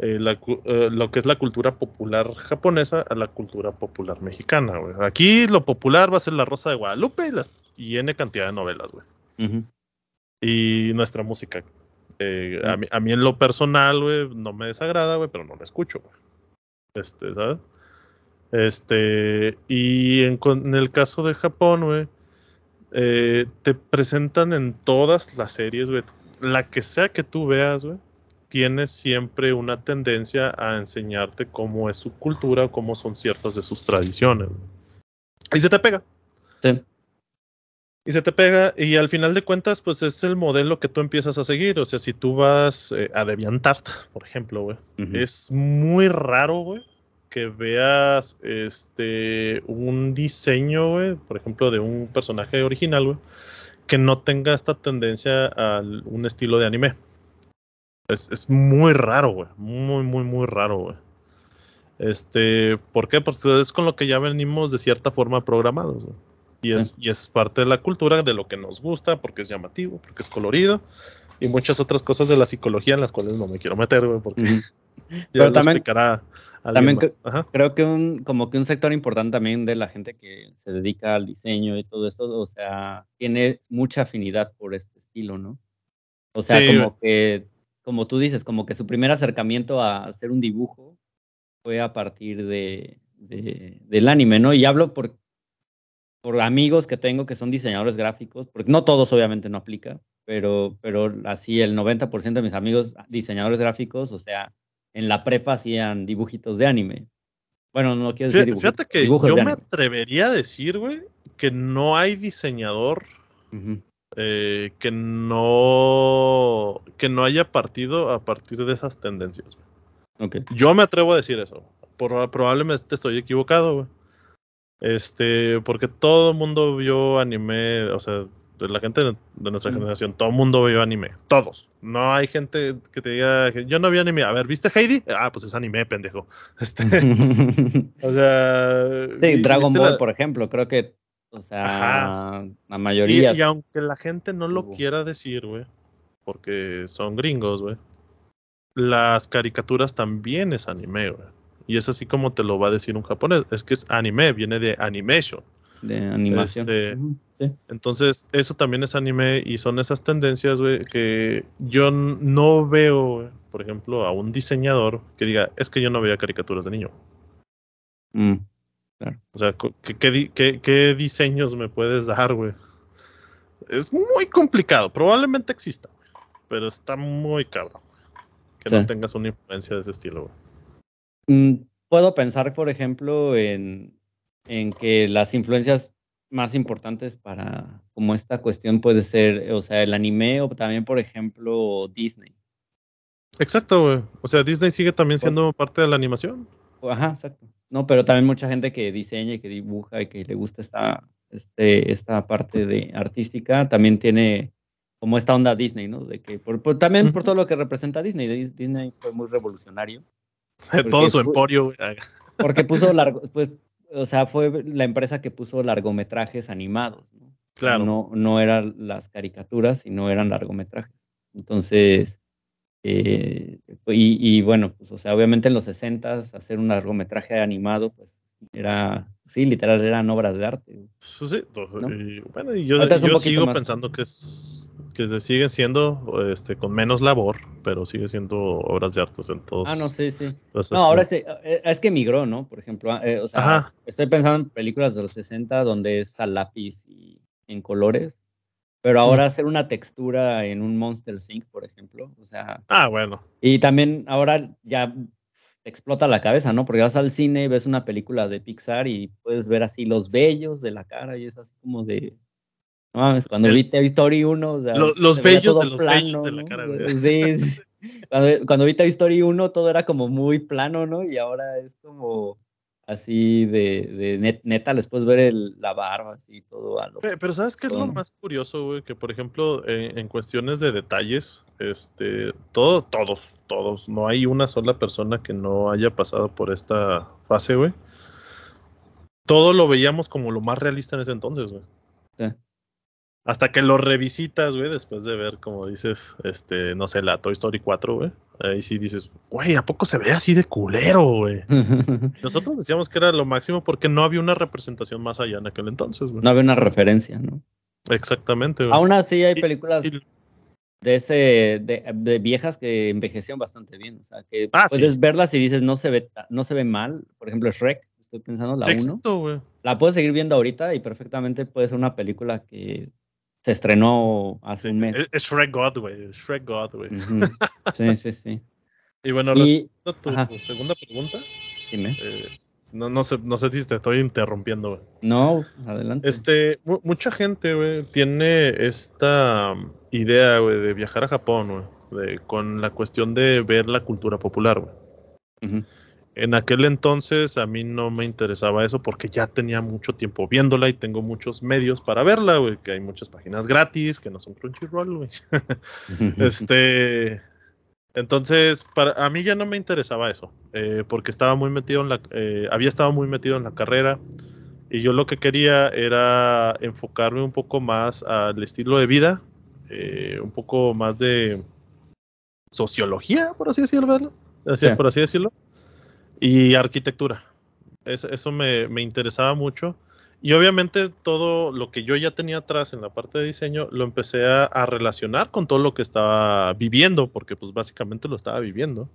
eh, eh, lo que es la cultura popular japonesa a la cultura popular mexicana, güey. Aquí lo popular va a ser La Rosa de Guadalupe y, las, y N cantidad de novelas, güey. Y nuestra música. Eh, a, mí, en lo personal, güey, no me desagrada, güey, pero no la escucho, güey. Este, ¿sabes? Este, y en, en el caso de Japón, güey, te presentan en todas las series, güey. La que sea que tú veas, güey tiene siempre una tendencia a enseñarte cómo es su cultura, cómo son ciertas de sus tradiciones. Y se te pega. Sí. Y se te pega y al final de cuentas, pues es el modelo que tú empiezas a seguir. O sea, si tú vas eh, a DeviantArt, por ejemplo, es muy raro, que veas este un diseño, por ejemplo, de un personaje original, que no tenga esta tendencia a un estilo de anime. Es, es muy raro, güey. Muy, muy, muy raro, güey. Este, ¿por qué? Porque es con lo que ya venimos de cierta forma programados. Y es, y es parte de la cultura, de lo que nos gusta, porque es llamativo, porque es colorido y muchas otras cosas de la psicología en las cuales no me quiero meter, güey, porque Pero también, creo que un, como que un sector importante también de la gente que se dedica al diseño y todo esto, o sea, tiene mucha afinidad por este estilo, ¿no? O sea, como que como tú dices, como que su primer acercamiento a hacer un dibujo fue a partir de, del anime, ¿no? Y hablo por, amigos que tengo que son diseñadores gráficos, porque no todos obviamente no aplica, pero, pero así el 90% de mis amigos diseñadores gráficos, o sea, en la prepa hacían dibujitos de anime. Bueno, no quiero decir dibujitos. Fíjate que yo me atrevería a decir, güey, que no hay diseñador eh, que no que no haya partido a partir de esas tendencias. Yo me atrevo a decir eso. Por, probablemente estoy equivocado, güey. Este, porque todo el mundo vio anime, o sea, la gente de nuestra mm. generación, todo el mundo vio anime, todos. No hay gente que te diga, yo no vi anime, a ver, ¿viste Heidi? Ah, pues es anime, pendejo. Este, o sea... Dragon Ball, por ejemplo, creo que o sea, la mayoría. Y, aunque la gente no lo quiera decir, güey, porque son gringos, güey, las caricaturas también es anime, güey. Y es así como te lo va a decir un japonés. Es que es anime, viene de animation. De animación. Este, entonces, eso también es anime y son esas tendencias, güey, que yo no veo, por ejemplo, a un diseñador que diga, es que yo no veía caricaturas de niño. Mm. O sea, ¿qué, diseños me puedes dar, güey? Es muy complicado, probablemente exista, pero está muy cabrón que no tengas una influencia de ese estilo. Güey. Mm, puedo pensar, por ejemplo, en, en que las influencias más importantes para como esta cuestión puede ser, o sea, el anime o también, por ejemplo, Disney. Exacto, güey. O sea, Disney sigue también siendo parte de la animación. Ajá, exacto. ¿no? Pero también mucha gente que diseña y que dibuja y que le gusta esta, este, esta parte de artística, también tiene como esta onda Disney, ¿no? De que por, también por todo lo que representa Disney, Disney fue muy revolucionario. todo su emporio. Porque puso largo, pues, o sea, fue la empresa que puso largometrajes animados, Claro. No, no eran las caricaturas, sino eran largometrajes. Entonces, eh, y, bueno, pues o sea, obviamente en los 60 hacer un largometraje animado, pues era, sí, literal, eran obras de arte. Pues sí, pues, bueno, yo, yo sigo pensando que es que se sigue siendo este con menos labor, pero sigue siendo obras de arte en todos. Ah, no, sí, sí. no, ahora sí, eh, es que migró, ¿no? Por ejemplo, ah, eh, estoy pensando en películas de los 60 donde es a lápiz y en colores, pero ahora hacer una textura en un Monster Sync, por ejemplo, o sea. Ah, bueno. Y también ahora ya explota la cabeza, ¿no? Porque vas al cine y ves una película de Pixar y puedes ver así los vellos de la cara y esas como de. No mames, cuando vi Toy Story 1, o sea. los vellos de los de la cara, Sí, sí. Cuando, cuando vi Toy Story 1 todo era como muy plano, ¿no? Y ahora es como así de, neta, les puedes ver la barba, así todo pero, ¿sabes qué es lo más curioso, güey? Que por ejemplo, eh, en, cuestiones de detalles, este, todo, todos, todos, no hay una sola persona que no haya pasado por esta fase, güey. Todo lo veíamos como lo más realista en ese entonces, güey. Hasta que lo revisitas, güey, después de ver, como dices, este, no sé, la Toy Story 4, güey Ahí sí dices, güey, ¿a poco se ve así de culero, güey? Nosotros decíamos que era lo máximo porque no había una representación más allá en aquel entonces, güey. No había una referencia, ¿no? Exactamente, güey. Aún así hay películas de ese de, viejas que envejecieron bastante bien, o sea, que ah, puedes verlas y dices, no se ve no se ve mal, por ejemplo, Shrek, estoy pensando la 1. La puedes seguir viendo ahorita y perfectamente puede ser una película que se estrenó hace un mes. E-, es Shrek God, güey. Shrek God, güey. Sí, sí, sí. y bueno, y, tu segunda pregunta. Dime. Eh, no, no, sé, no si te estoy interrumpiendo, güey. No, adelante. Este, mucha gente, güey, tiene esta idea, güey, de viajar a Japón, güey, con la cuestión de ver la cultura popular, güey. Ajá en aquel entonces a mí no me interesaba eso porque ya tenía mucho tiempo viéndola y tengo muchos medios para verla, güey, que hay muchas páginas gratis que no son Crunchyroll, güey. este, entonces, para, a mí ya no me interesaba eso, eh, porque estaba muy metido en la, eh, había estado muy metido en la carrera y yo lo que quería era enfocarme un poco más al estilo de vida, eh, un poco más de sociología, por así decirlo, por así decirlo y arquitectura. eso me, me, interesaba mucho. Y obviamente todo lo que yo ya tenía atrás en la parte de diseño lo empecé a, relacionar con todo lo que estaba viviendo, porque pues básicamente lo estaba viviendo.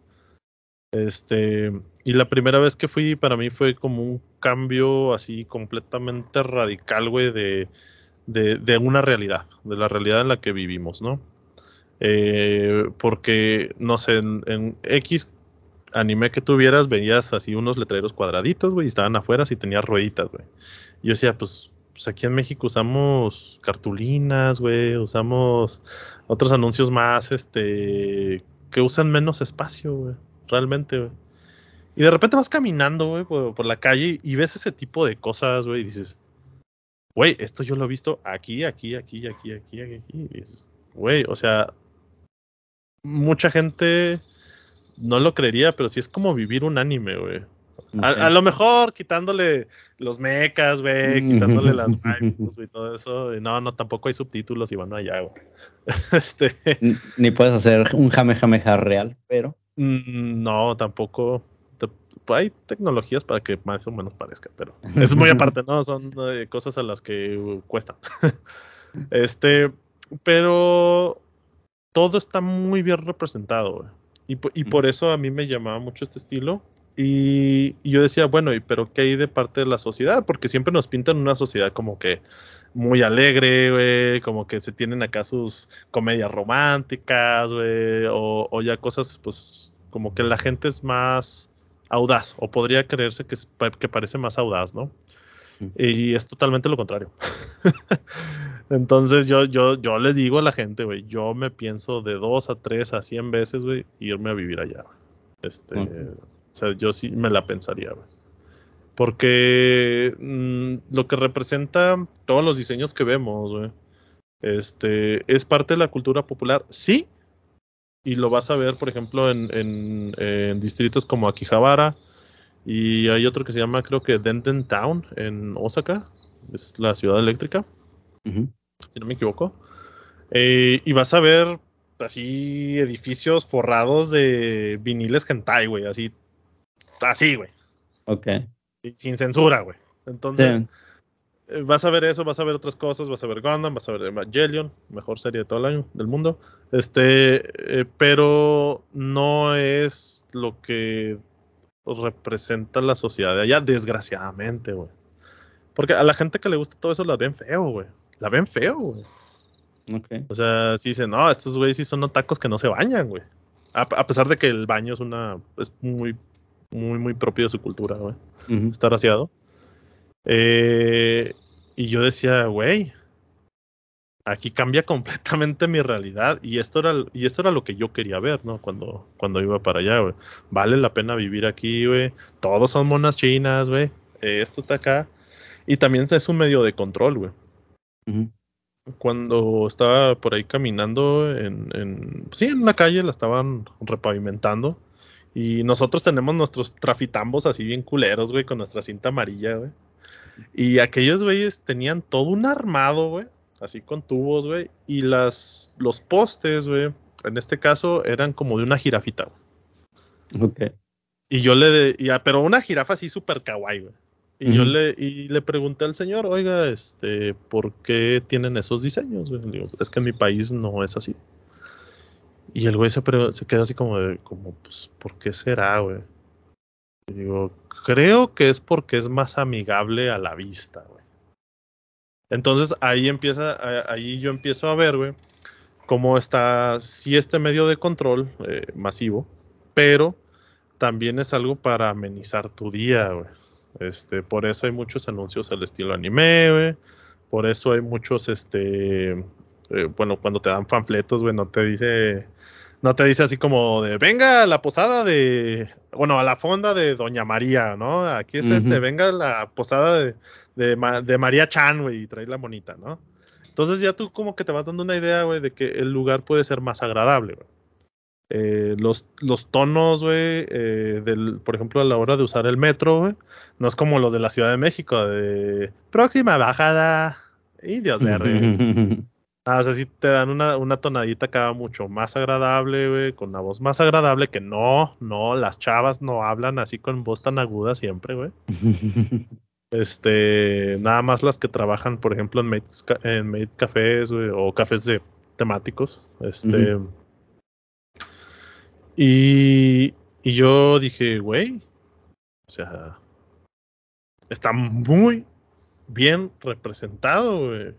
Este, y la primera vez que fui, para mí fue como un cambio así completamente radical, güey, de, de, una realidad, de la realidad en la que vivimos, ¿no? Eh, porque, no sé, en, en X anime que tuvieras, veías así unos letreros cuadraditos, güey, y estaban afuera y tenías rueditas, güey. Y yo decía, pues, pues, aquí en México usamos cartulinas, güey, usamos otros anuncios más, este, que usan menos espacio, güey, realmente, güey. Y de repente vas caminando, güey, por, la calle y ves ese tipo de cosas, güey, y dices, güey, esto yo lo he visto aquí, aquí, aquí, aquí, aquí, aquí, aquí. güey, o sea, mucha gente no lo creería, pero sí es como vivir un anime, güey. A, lo mejor quitándole los mechas, güey, mm. quitándole las vibes y todo eso. no, no, tampoco hay subtítulos y van allá, güey. este... Ni puedes hacer un jamejameja real, pero. Mm, no, tampoco. Pues, hay tecnologías para que más o menos parezca, pero es muy aparte, ¿no? Son eh, cosas a las que uh, cuestan. este, pero todo está muy bien representado, güey. Y, por eso a mí me llamaba mucho este estilo. Y, yo decía, bueno, ¿y pero qué hay de parte de la sociedad? Porque siempre nos pintan una sociedad como que muy alegre, como que se tienen acá sus comedias románticas, o, ya cosas, pues, como que la gente es más audaz, o podría creerse que, que parece más audaz, ¿no? Y es totalmente lo contrario. Entonces yo, yo, les digo a la gente, güey, yo me pienso de dos a tres a cien veces, güey, irme a vivir allá. Este, O sea, yo sí me la pensaría, güey. Porque mm, lo que representa todos los diseños que vemos, güey, este, es parte de la cultura popular, sí, y lo vas a ver, por ejemplo, en, distritos como Akihabara, y hay otro que se llama, creo que Denton Town, en Osaka, es la ciudad eléctrica si no me equivoco. Eh, y vas a ver así edificios forrados de viniles hentai, güey, así, así, güey. Ok. sin censura, güey. Entonces, eh, vas a ver eso, vas a ver otras cosas, vas a ver Gundam, vas a ver Evangelion, mejor serie de todo el año, del mundo. Este, eh, pero no es lo que representa la sociedad de allá, desgraciadamente, güey. Porque a la gente que le gusta todo eso la ven feo, güey la ven feo, güey. O sea, sí dicen, no, estos güeyes sí son tacos que no se bañan, güey. A, pesar de que el baño es una. es muy, muy, muy propio de su cultura, güey. Está raciado. Eh, y yo decía, güey, aquí cambia completamente mi realidad. Y esto era, y esto era lo que yo quería ver, ¿no? Cuando, cuando iba para allá, güey. Vale la pena vivir aquí, güey. Todos son monas chinas, güey. esto está acá. Y también es un medio de control, güey. Cuando estaba por ahí caminando, en, sí, en la calle la estaban repavimentando. Y nosotros tenemos nuestros trafitambos así bien culeros, güey, con nuestra cinta amarilla, güey. Y aquellos güeyes tenían todo un armado, güey, así con tubos, güey. Y las, los postes, güey, en este caso eran como de una jirafita, güey. Ok. Y yo le, de, ah, pero una jirafa así súper kawaii, güey. Y yo le, y le pregunté al señor, oiga, este, ¿por qué tienen esos diseños? Digo, es que en mi país no es así. Y el güey se, se queda así como, como, pues, ¿por qué será, güey? Y digo, creo que es porque es más amigable a la vista, güey. Entonces ahí empieza, ahí yo empiezo a ver, güey, cómo está, sí, este medio de control eh, masivo, pero también es algo para amenizar tu día, güey. Este, por eso hay muchos anuncios al estilo anime, Por eso hay muchos, este, eh, bueno, cuando te dan panfletos, güey, no te dice, no te dice así como de, venga a la posada de, bueno, a la fonda de Doña María, ¿no? Aquí es este, venga a la posada de, de María Chan, güey, y trae la monita, ¿no? Entonces ya tú como que te vas dando una idea, güey, de que el lugar puede ser más agradable, güey. Eh, los, los tonos, güey, eh, del, por ejemplo, a la hora de usar el metro, güey, no es como los de la Ciudad de México, de próxima bajada. Y Dios me ah, te dan una, una tonadita acá mucho más agradable, güey, con la voz más agradable que no, no, las chavas no hablan así con voz tan aguda siempre, güey. este, nada más las que trabajan, por ejemplo, en Made, en Cafés, güey, o cafés de temáticos, este, y, yo dije, güey, o sea, está muy bien representado, güey.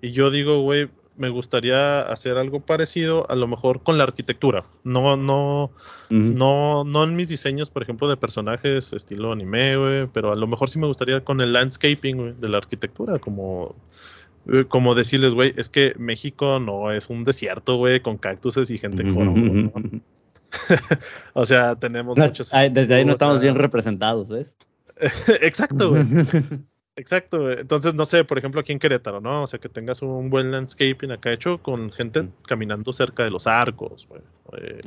Y yo digo, güey, me gustaría hacer algo parecido, a lo mejor con la arquitectura. No, no, no, no en mis diseños, por ejemplo, de personajes estilo anime, güey, pero a lo mejor sí me gustaría con el landscaping de la arquitectura, como, eh, como decirles, güey, es que México no es un desierto, güey, con cactuses y gente o sea, tenemos muchos. desde ahí no estamos bien ah. representados, ¿ves? Exacto, güey. Exacto, entonces no sé, por ejemplo, aquí en Querétaro, ¿no? O sea, que tengas un buen landscaping acá hecho con gente mm. caminando cerca de los arcos, güey. Eh,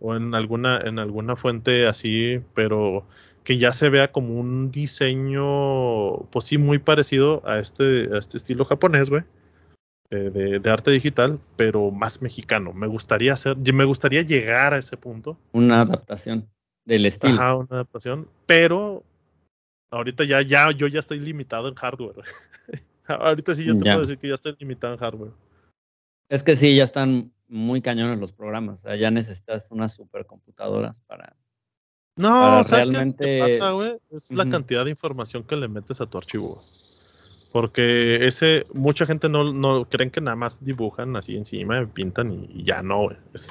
o en alguna, en alguna fuente así, pero que ya se vea como un diseño, pues sí, muy parecido a este, a este estilo japonés, güey. Eh, de, arte digital, pero más mexicano. Me gustaría hacer, me gustaría llegar a ese punto. Una adaptación del estilo. una adaptación, pero ahorita ya, ya, yo ya estoy limitado en hardware. ahorita sí yo te puedo decir que ya estoy limitado en hardware. Es que sí, ya están muy cañones los programas. ya necesitas unas supercomputadoras para. No, ¿sabes realmente... pasa, Es la cantidad de información que le metes a tu archivo. Porque ese, mucha gente no, no creen que nada más dibujan así encima, pintan y, ya no. Es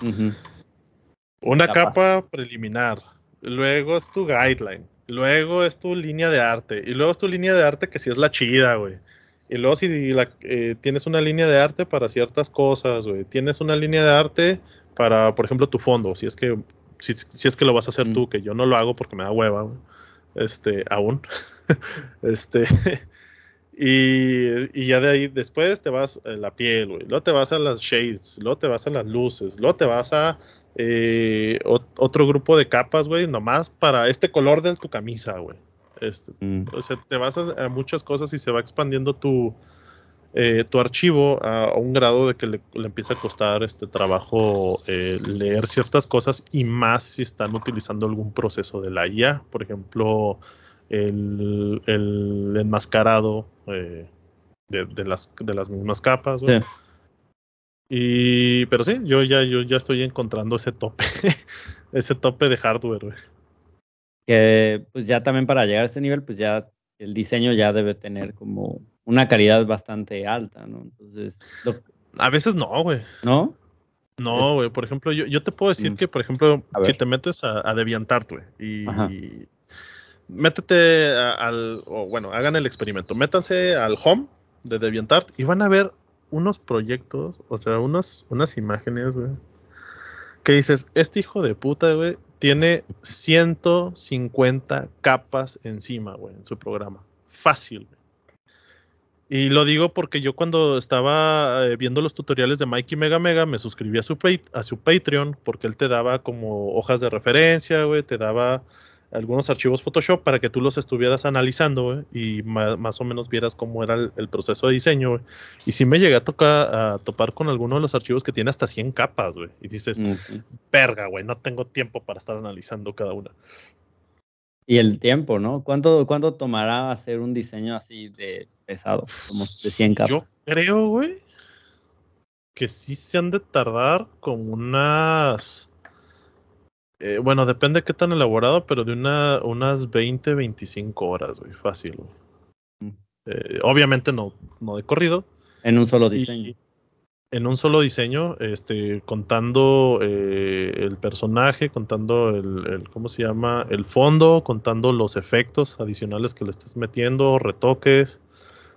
Una capa preliminar, luego es tu guideline, luego es tu línea de arte, y luego es tu línea de arte que sí es la chida, güey. Y luego si la, eh, tienes una línea de arte para ciertas cosas, güey. Tienes una línea de arte para, por ejemplo, tu fondo, si es que, si, si es que lo vas a hacer mm. tú, que yo no lo hago porque me da hueva, Este, aún. este, y, ya de ahí después te vas a eh, la piel, güey. Luego te vas a las shades, luego te vas a las luces, luego te vas a eh, otro grupo de capas, güey, nomás para este color de tu camisa, güey. Este, mm. O sea, te vas a, muchas cosas y se va expandiendo tu, eh, tu archivo a, un grado de que le, empieza a costar este trabajo leer ciertas cosas y más si están utilizando algún proceso de la IA. Por ejemplo, el, enmascarado eh, de, las, de las mismas capas. Y, pero sí, yo ya, yo ya estoy encontrando ese tope, ese tope de hardware. güey. Que pues ya también para llegar a ese nivel, pues ya el diseño ya debe tener como una calidad bastante alta, ¿no? Entonces... A veces no, güey. ¿No? No, güey. Por ejemplo, yo, te puedo decir mm. que, por ejemplo, si te metes a, a DeviantArt, güey, y, métete al, o bueno, hagan el experimento, métanse al home de DeviantArt y van a ver unos proyectos, o sea, unas, unas imágenes, güey, que dices, este hijo de puta, güey, tiene 150 capas encima, güey, en su programa. Fácil, Y lo digo porque yo cuando estaba eh, viendo los tutoriales de Mikey Mega Mega me suscribí a su, a su Patreon porque él te daba como hojas de referencia, güey, te daba algunos archivos Photoshop para que tú los estuvieras analizando y más, o menos vieras cómo era el, proceso de diseño. Y si me llegué a, tocar, a topar con alguno de los archivos que tiene hasta 100 capas, güey. Y dices, verga, güey, no tengo tiempo para estar analizando cada una. Y el tiempo, ¿no? ¿Cuánto, cuánto tomará hacer un diseño así de pesado, como de 100 capas? Yo creo, güey, que sí se han de tardar con unas eh, bueno, depende qué tan elaborado, pero de unas 20, 25 horas, güey, fácil. Mm. Eh, obviamente no, no de corrido. En un solo diseño. en un solo diseño, este, contando eh, el personaje, contando el, ¿cómo se llama? El fondo, contando los efectos adicionales que le estés metiendo, retoques,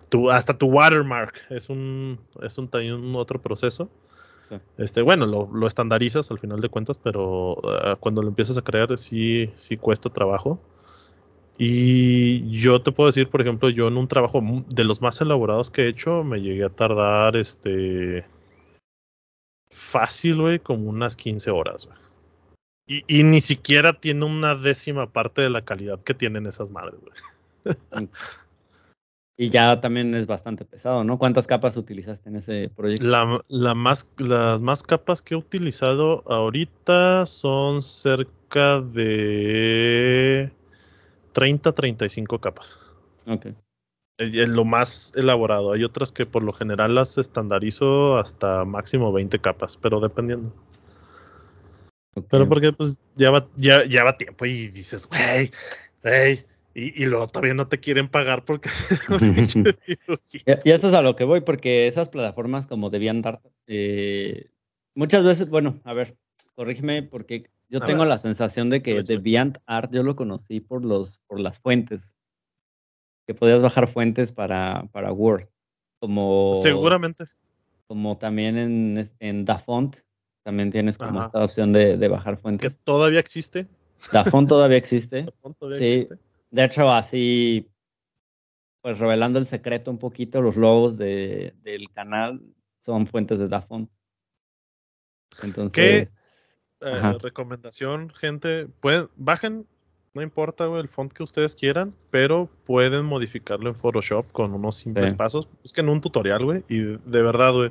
tu, hasta tu watermark, es un, es un otro proceso. Este, bueno, lo, lo, estandarizas al final de cuentas, pero ah, cuando lo empiezas a crear sí, sí cuesta trabajo. Y yo te puedo decir, por ejemplo, yo en un trabajo de los más elaborados que he hecho, me llegué a tardar este fácil, güey, como unas 15 horas, Y, y, ni siquiera tiene una décima parte de la calidad que tienen esas madres, güey. Mm. Y ya también es bastante pesado, ¿no? ¿Cuántas capas utilizaste en ese proyecto? La, las más capas que he utilizado ahorita son cerca de 30, 35 capas. Ok. Es lo más elaborado. Hay otras que por lo general las estandarizo hasta máximo 20 capas, pero dependiendo. Pero porque pues ya ya, ya tiempo y dices, güey, güey, y, luego todavía no te quieren pagar porque y, eso es a lo que voy, porque esas plataformas como debían dar eh, muchas veces, bueno, a ver, corrígeme porque yo tengo la sensación de que Deviant Art yo lo conocí por los por las fuentes que podías bajar fuentes para para Word como seguramente como también en, en DaFont también tienes como esta opción de, bajar fuentes que todavía existe DaFont todavía existe DaFont sí de hecho, así, pues revelando el secreto un poquito, los logos del canal son fuentes de DAFON. Entonces. ¿Qué eh, recomendación, gente? Pueden, bajen, no importa el font que ustedes quieran, pero pueden modificarlo en Photoshop con unos simples pasos. Es que en un tutorial, güey, y de verdad, güey,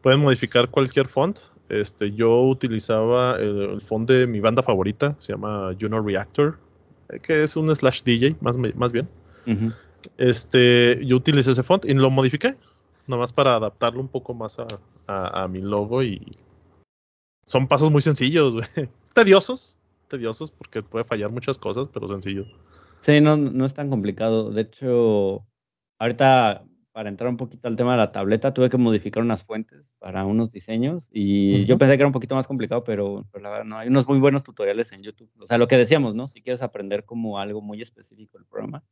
pueden modificar cualquier font. Este, yo utilizaba el, font de mi banda favorita, se llama Juno Reactor. Eh, que es un slash DJ, más, más bien. este, yo utilicé ese font y lo modifiqué, Nada más para adaptarlo un poco más a, mi logo y son pasos muy sencillos, Tediosos, tediosos porque puede fallar muchas cosas, pero sencillo. Sí, no, no es tan complicado. De hecho, ahorita para entrar un poquito al tema de la tableta, tuve que modificar unas fuentes para unos diseños y yo pensé que era un poquito más complicado, pero, la verdad no, hay unos muy buenos tutoriales en YouTube. O sea, lo que decíamos, ¿no? Si quieres aprender como algo muy específico el programa,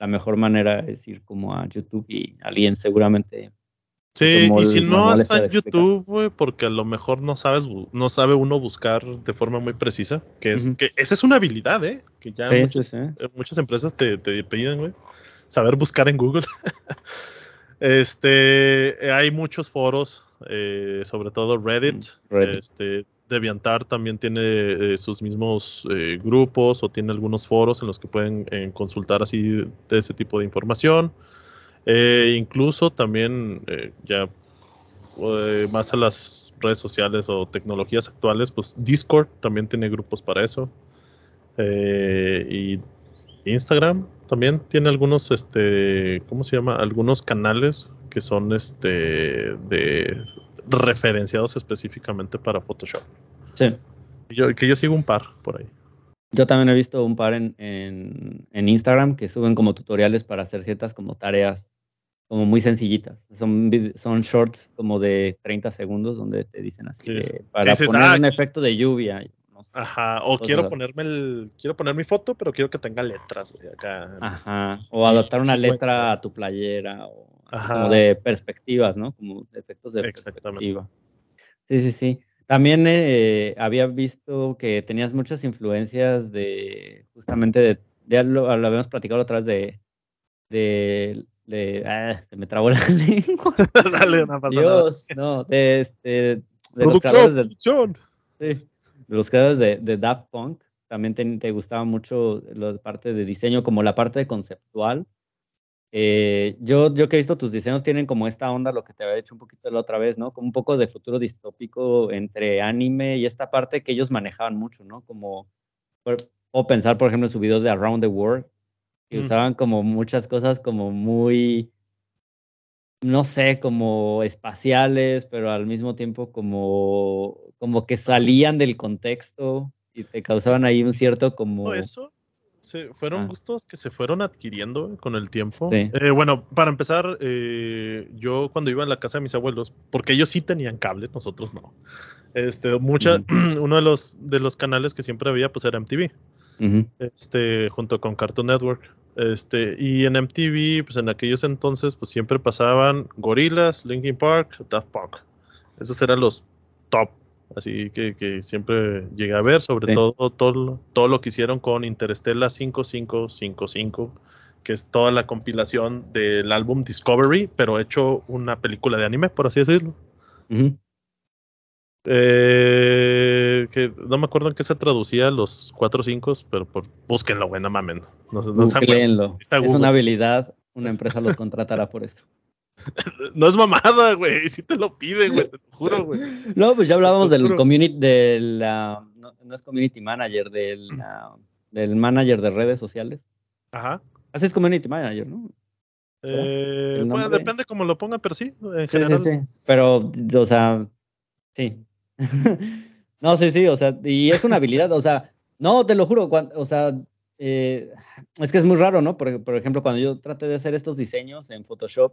la mejor manera es ir como a YouTube y alguien seguramente Sí, y si no hasta en YouTube, güey, porque a lo mejor no sabes, no sabe uno buscar de forma muy precisa, que es que esa es una habilidad, eh, que ya muchas, eh, muchas, empresas te, te piden, güey, saber buscar en Google. Este, hay muchos foros, eh, sobre todo Reddit, mm, Reddit. Este, Deviantar también tiene eh, sus mismos eh, grupos o tiene algunos foros en los que pueden consultar así de ese tipo de información. incluso también ya más a las redes sociales o tecnologías actuales, pues Discord también tiene grupos para eso. y Instagram, también tiene algunos, este, ¿cómo se llama? Algunos canales que son este de referenciados específicamente para Photoshop. Sí. Yo, que yo sigo un par por ahí. Yo también he visto un par en, Instagram que suben como tutoriales para hacer ciertas como tareas como muy sencillitas. Son, son shorts como de 30 segundos donde te dicen así, para poner ah, un efecto de lluvia. Ajá, o quiero ponerme el, quiero poner mi foto, pero quiero que tenga letras, güey, acá. Ajá, o adoptar una letra a tu playera, o de perspectivas, ¿no? Como efectos de perspectiva. Sí, sí, sí. También eh, había visto que tenías muchas influencias de, justamente de, ya lo, habíamos platicado atrás de, de de, ah, me trabó la lengua. Dale, una no, este, los creadores de, de Daft Punk, también te, gustaba mucho la parte de diseño, como la parte conceptual. Eh, yo, yo que he visto tus diseños tienen como esta onda, lo que te había dicho un poquito la otra vez, ¿no? Como un poco de futuro distópico entre anime y esta parte que ellos manejaban mucho, ¿no? Como, o pensar, por ejemplo, en su video de Around the World, que usaban como muchas cosas como muy, no sé, como espaciales, pero al mismo tiempo como, como que salían del contexto y te causaban ahí un cierto como... Eso, fueron ah. gustos que se fueron adquiriendo con el tiempo. Eh, bueno, para empezar, eh, yo cuando iba a la casa de mis abuelos, porque ellos sí tenían cable, nosotros no. Este, mucha, uno de los, de los canales que siempre había pues era MTV, este, junto con Cartoon Network. Este, y en MTV, pues en aquellos entonces, pues siempre pasaban Gorilas Linkin Park, Daft Punk. Esos eran los top así que, siempre llegué a ver, sobre todo, todo lo que hicieron con Interstellar 5555, que es toda la compilación del álbum Discovery, pero hecho una película de anime, por así decirlo. Eh, que no me acuerdo en qué se traducía los 4 5, pero por, búsquenlo, buena mamen. No, no, es una habilidad, una empresa los contratará por esto. No es mamada, güey. Si te lo pide, güey, te lo juro, güey. No, pues ya hablábamos del community, del, ah, no, es community manager, del, mm. ah, del manager de redes sociales. Ajá. Así es community manager, ¿no? bueno, eh, pues, depende cómo lo ponga, pero sí, sí, Sí, sí, pero, o sea, sí. no, sí, sí, o sea, y es una habilidad, o sea, no, te lo juro, o sea, eh, es que es muy raro, ¿no? Porque, por ejemplo, cuando yo traté de hacer estos diseños en Photoshop,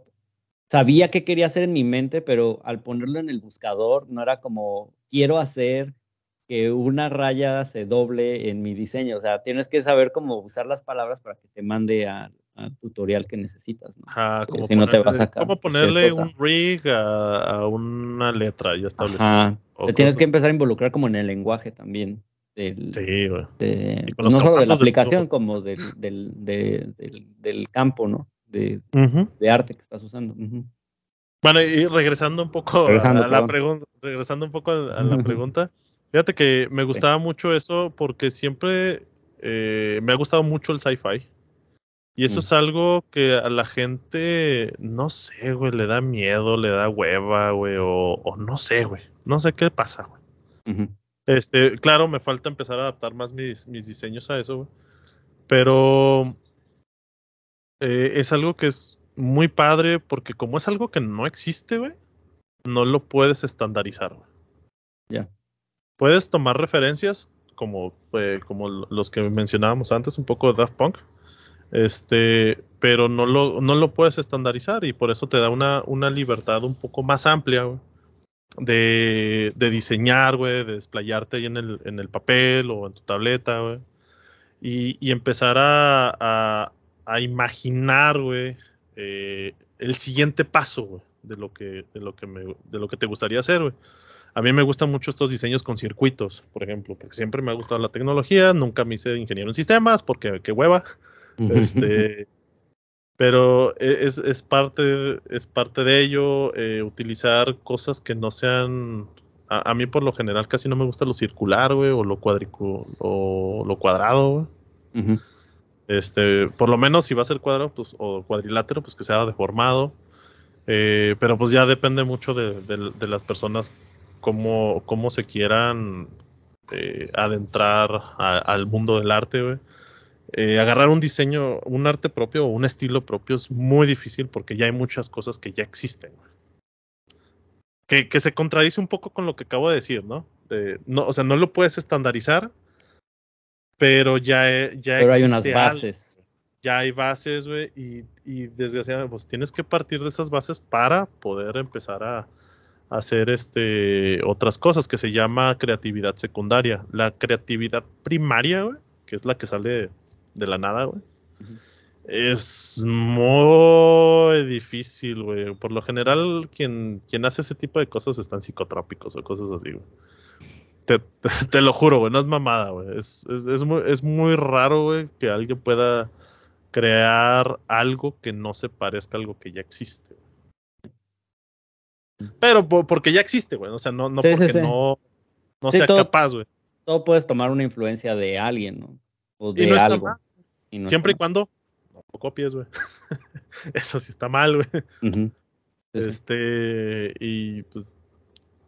sabía qué quería hacer en mi mente, pero al ponerlo en el buscador no era como quiero hacer que una raya se doble en mi diseño. O sea, tienes que saber cómo usar las palabras para que te mande al tutorial que necesitas. ¿no? como ¿Cómo ponerle un rig a, una letra ya establecida? Te tienes que empezar a involucrar como en el lenguaje también. Del, sí, De, no solo de la aplicación, como del campo, ¿no? de, arte que estás usando. Bueno, y regresando un poco a, la pregunta, regresando un poco a, la pregunta, fíjate que me gustaba mucho eso porque siempre eh, me ha gustado mucho el sci-fi. Y eso mm. es algo que a la gente, no sé, güey, le da miedo, le da hueva, güey, o, no sé, güey. No sé qué pasa, güey. Este, claro, me falta empezar a adaptar más mis, mis diseños a eso, güey. Pero eh, es algo que es muy padre porque como es algo que no existe, güey, no lo puedes estandarizar. Ya. Puedes tomar referencias como, eh, como los que mencionábamos antes, un poco de Daft Punk, este, pero no lo, no lo puedes estandarizar y por eso te da una, libertad un poco más amplia, De, de, diseñar, güey, de desplayarte ahí en el, en el papel o en tu tableta, güey. Y, empezar a, a imaginar, güey, eh, el siguiente paso, de lo que, lo que, me, de lo que te gustaría hacer, A mí me gustan mucho estos diseños con circuitos, por ejemplo, porque siempre me ha gustado la tecnología, nunca me hice ingeniero en sistemas, porque qué hueva. Este, pero e-, es, parte, es parte de ello, eh, utilizar cosas que no sean... A, mí por lo general casi no me gusta lo circular, güey, o lo o lo cuadrado, güey. Este, por lo menos si va a ser cuadro pues, o cuadrilátero, pues que sea deformado. Eh, pero pues ya depende mucho de, las personas cómo, cómo se quieran eh, adentrar al mundo del arte. Eh, agarrar un diseño, un arte propio o un estilo propio es muy difícil porque ya hay muchas cosas que ya existen. Que, que se contradice un poco con lo que acabo de decir, ¿no? ¿no? O sea, no lo puedes estandarizar, pero ya, eh, ya pero hay unas bases. Ya hay bases, güey, y, desde desgraciadamente, pues tienes que partir de esas bases para poder empezar a, hacer este, otras cosas que se llama creatividad secundaria. La creatividad primaria, güey, que es la que sale de la nada, güey. Es muy difícil, güey. Por lo general, quien, quien hace ese tipo de cosas están psicotrópicos o cosas así, güey. Te, lo juro, güey, no es mamada, güey. Es, muy, raro, güey, que alguien pueda crear algo que no se parezca a algo que ya existe. Pero porque ya existe, güey. O sea, no, no porque no, no sea capaz, güey. Todo puedes tomar una influencia de alguien, ¿no? O de y algo. Siempre y cuando no copies, güey. Eso sí está mal, güey. Este, y pues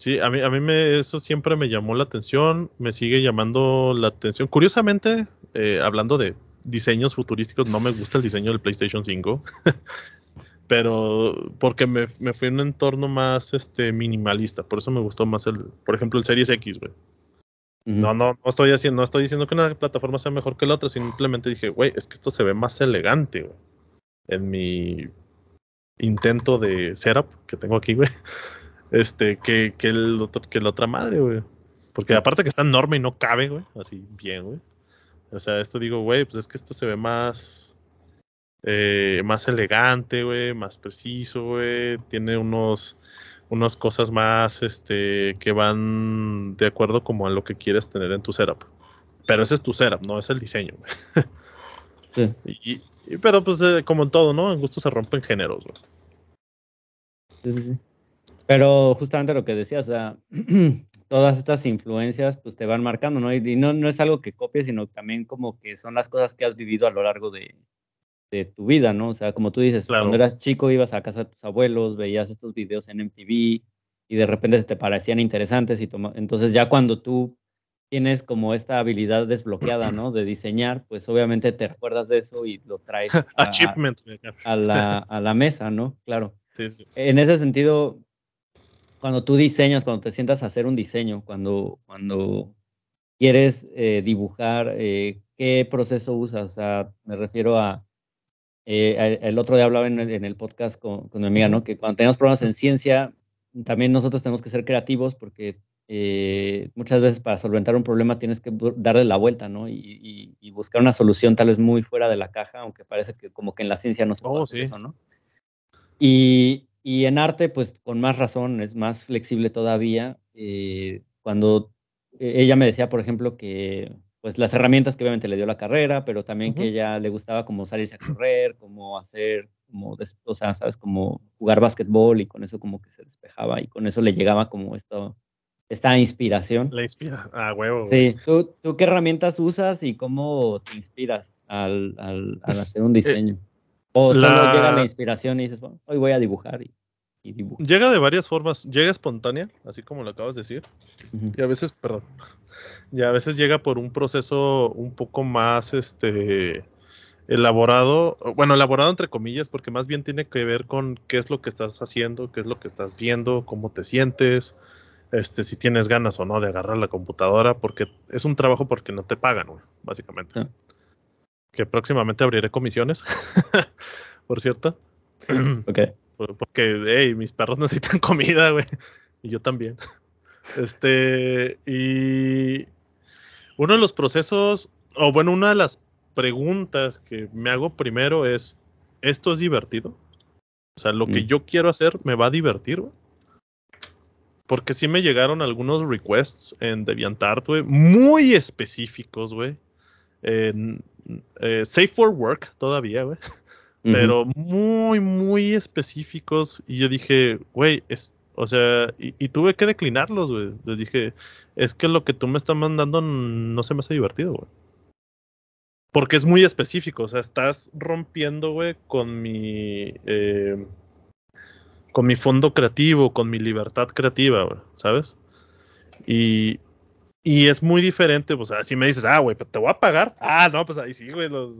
Sí, a mí, a mí me, eso siempre me llamó la atención, me sigue llamando la atención. Curiosamente, eh, hablando de diseños futurísticos, no me gusta el diseño del PlayStation 5, pero porque me, me, fui en un entorno más este, minimalista, por eso me gustó más, el, por ejemplo, el Series X, güey. No, no, no estoy, no estoy diciendo que una plataforma sea mejor que la otra, simplemente dije, güey, es que esto se ve más elegante, güey. En mi intento de setup que tengo aquí, güey este, que, que, el que la otra madre, güey. Porque aparte que está enorme y no cabe, güey, así bien, güey. O sea, esto digo, güey, pues es que esto se ve más, eh, más elegante, güey, más preciso, güey. Tiene unos, unas cosas más, este, que van de acuerdo como a lo que quieres tener en tu setup. Pero ese es tu setup, no es el diseño, güey. Sí. Y, pero pues eh, como en todo, ¿no? En gusto se rompen géneros, güey. Sí, sí, sí. Pero justamente lo que decías, o sea, todas estas influencias pues te van marcando, ¿no? Y, no, no es algo que copies, sino también como que son las cosas que has vivido a lo largo de, tu vida, ¿no? O sea, como tú dices, cuando eras chico ibas a casa de tus abuelos, veías estos videos en MTV y de repente te parecían interesantes y entonces ya cuando tú tienes como esta habilidad desbloqueada, ¿no? De diseñar, pues obviamente te recuerdas de eso y lo traes a, la, a la mesa, ¿no? Claro. En ese sentido, cuando tú diseñas, cuando te sientas a hacer un diseño, cuando, cuando quieres eh, dibujar, eh, ¿qué proceso usas? O sea, me refiero a, eh, el otro día hablaba en el, podcast con, mi amiga, ¿no? Que cuando tenemos problemas en ciencia, también nosotros tenemos que ser creativos porque muchas veces para solventar un problema tienes que darle la vuelta, ¿no? Y, buscar una solución tal vez muy fuera de la caja, aunque parece que como que en la ciencia no se puede oh, hacer eso, ¿no? Y, y en arte, pues con más razón, es más flexible todavía. Eh, cuando eh, ella me decía, por ejemplo, que pues las herramientas que obviamente le dio la carrera, pero también que ella le gustaba como salirse a correr, como hacer, como, o sea, sabes, como jugar básquetbol y con eso como que se despejaba y con eso le llegaba como esto, esta inspiración. La inspira, a ah, huevo. Sí, ¿Tú, ¿Tú, qué herramientas usas y cómo te inspiras al, al, pues, hacer un eh, diseño? O solo llega la inspiración y dices, bueno, hoy voy a dibujar y, dibujo. Llega de varias formas. Llega espontánea, así como lo acabas de decir. Y a veces, perdón, y a veces llega por un proceso un poco más este elaborado, bueno, elaborado entre comillas, porque más bien tiene que ver con qué es lo que estás haciendo, qué es lo que estás viendo, cómo te sientes, este, si tienes ganas o no de agarrar la computadora, porque es un trabajo porque no te pagan, básicamente que próximamente abriré comisiones, por cierto. Ok. Porque, hey, mis perros necesitan comida, güey. Y yo también. Este, y uno de los procesos, o bueno, una de las preguntas que me hago primero es, ¿esto es divertido? O sea, lo que mm. yo quiero hacer me va a divertir, güey. Porque sí me llegaron algunos requests en DeviantArt, güey, muy específicos, güey, eh, safe for work todavía, güey. Pero muy, muy específicos. Y yo dije, güey, es, o sea, y, tuve que declinarlos, güey. Les dije, es que lo que tú me estás mandando no se me hace divertido, güey. Porque es muy específico, o sea, estás rompiendo, güey, con mi... Eh, con mi fondo creativo, con mi libertad creativa, güey, ¿sabes? Y, y es muy diferente, pues si me dices, ah, güey, pues, te voy a pagar. Ah, no, pues ahí sí, güey, lo,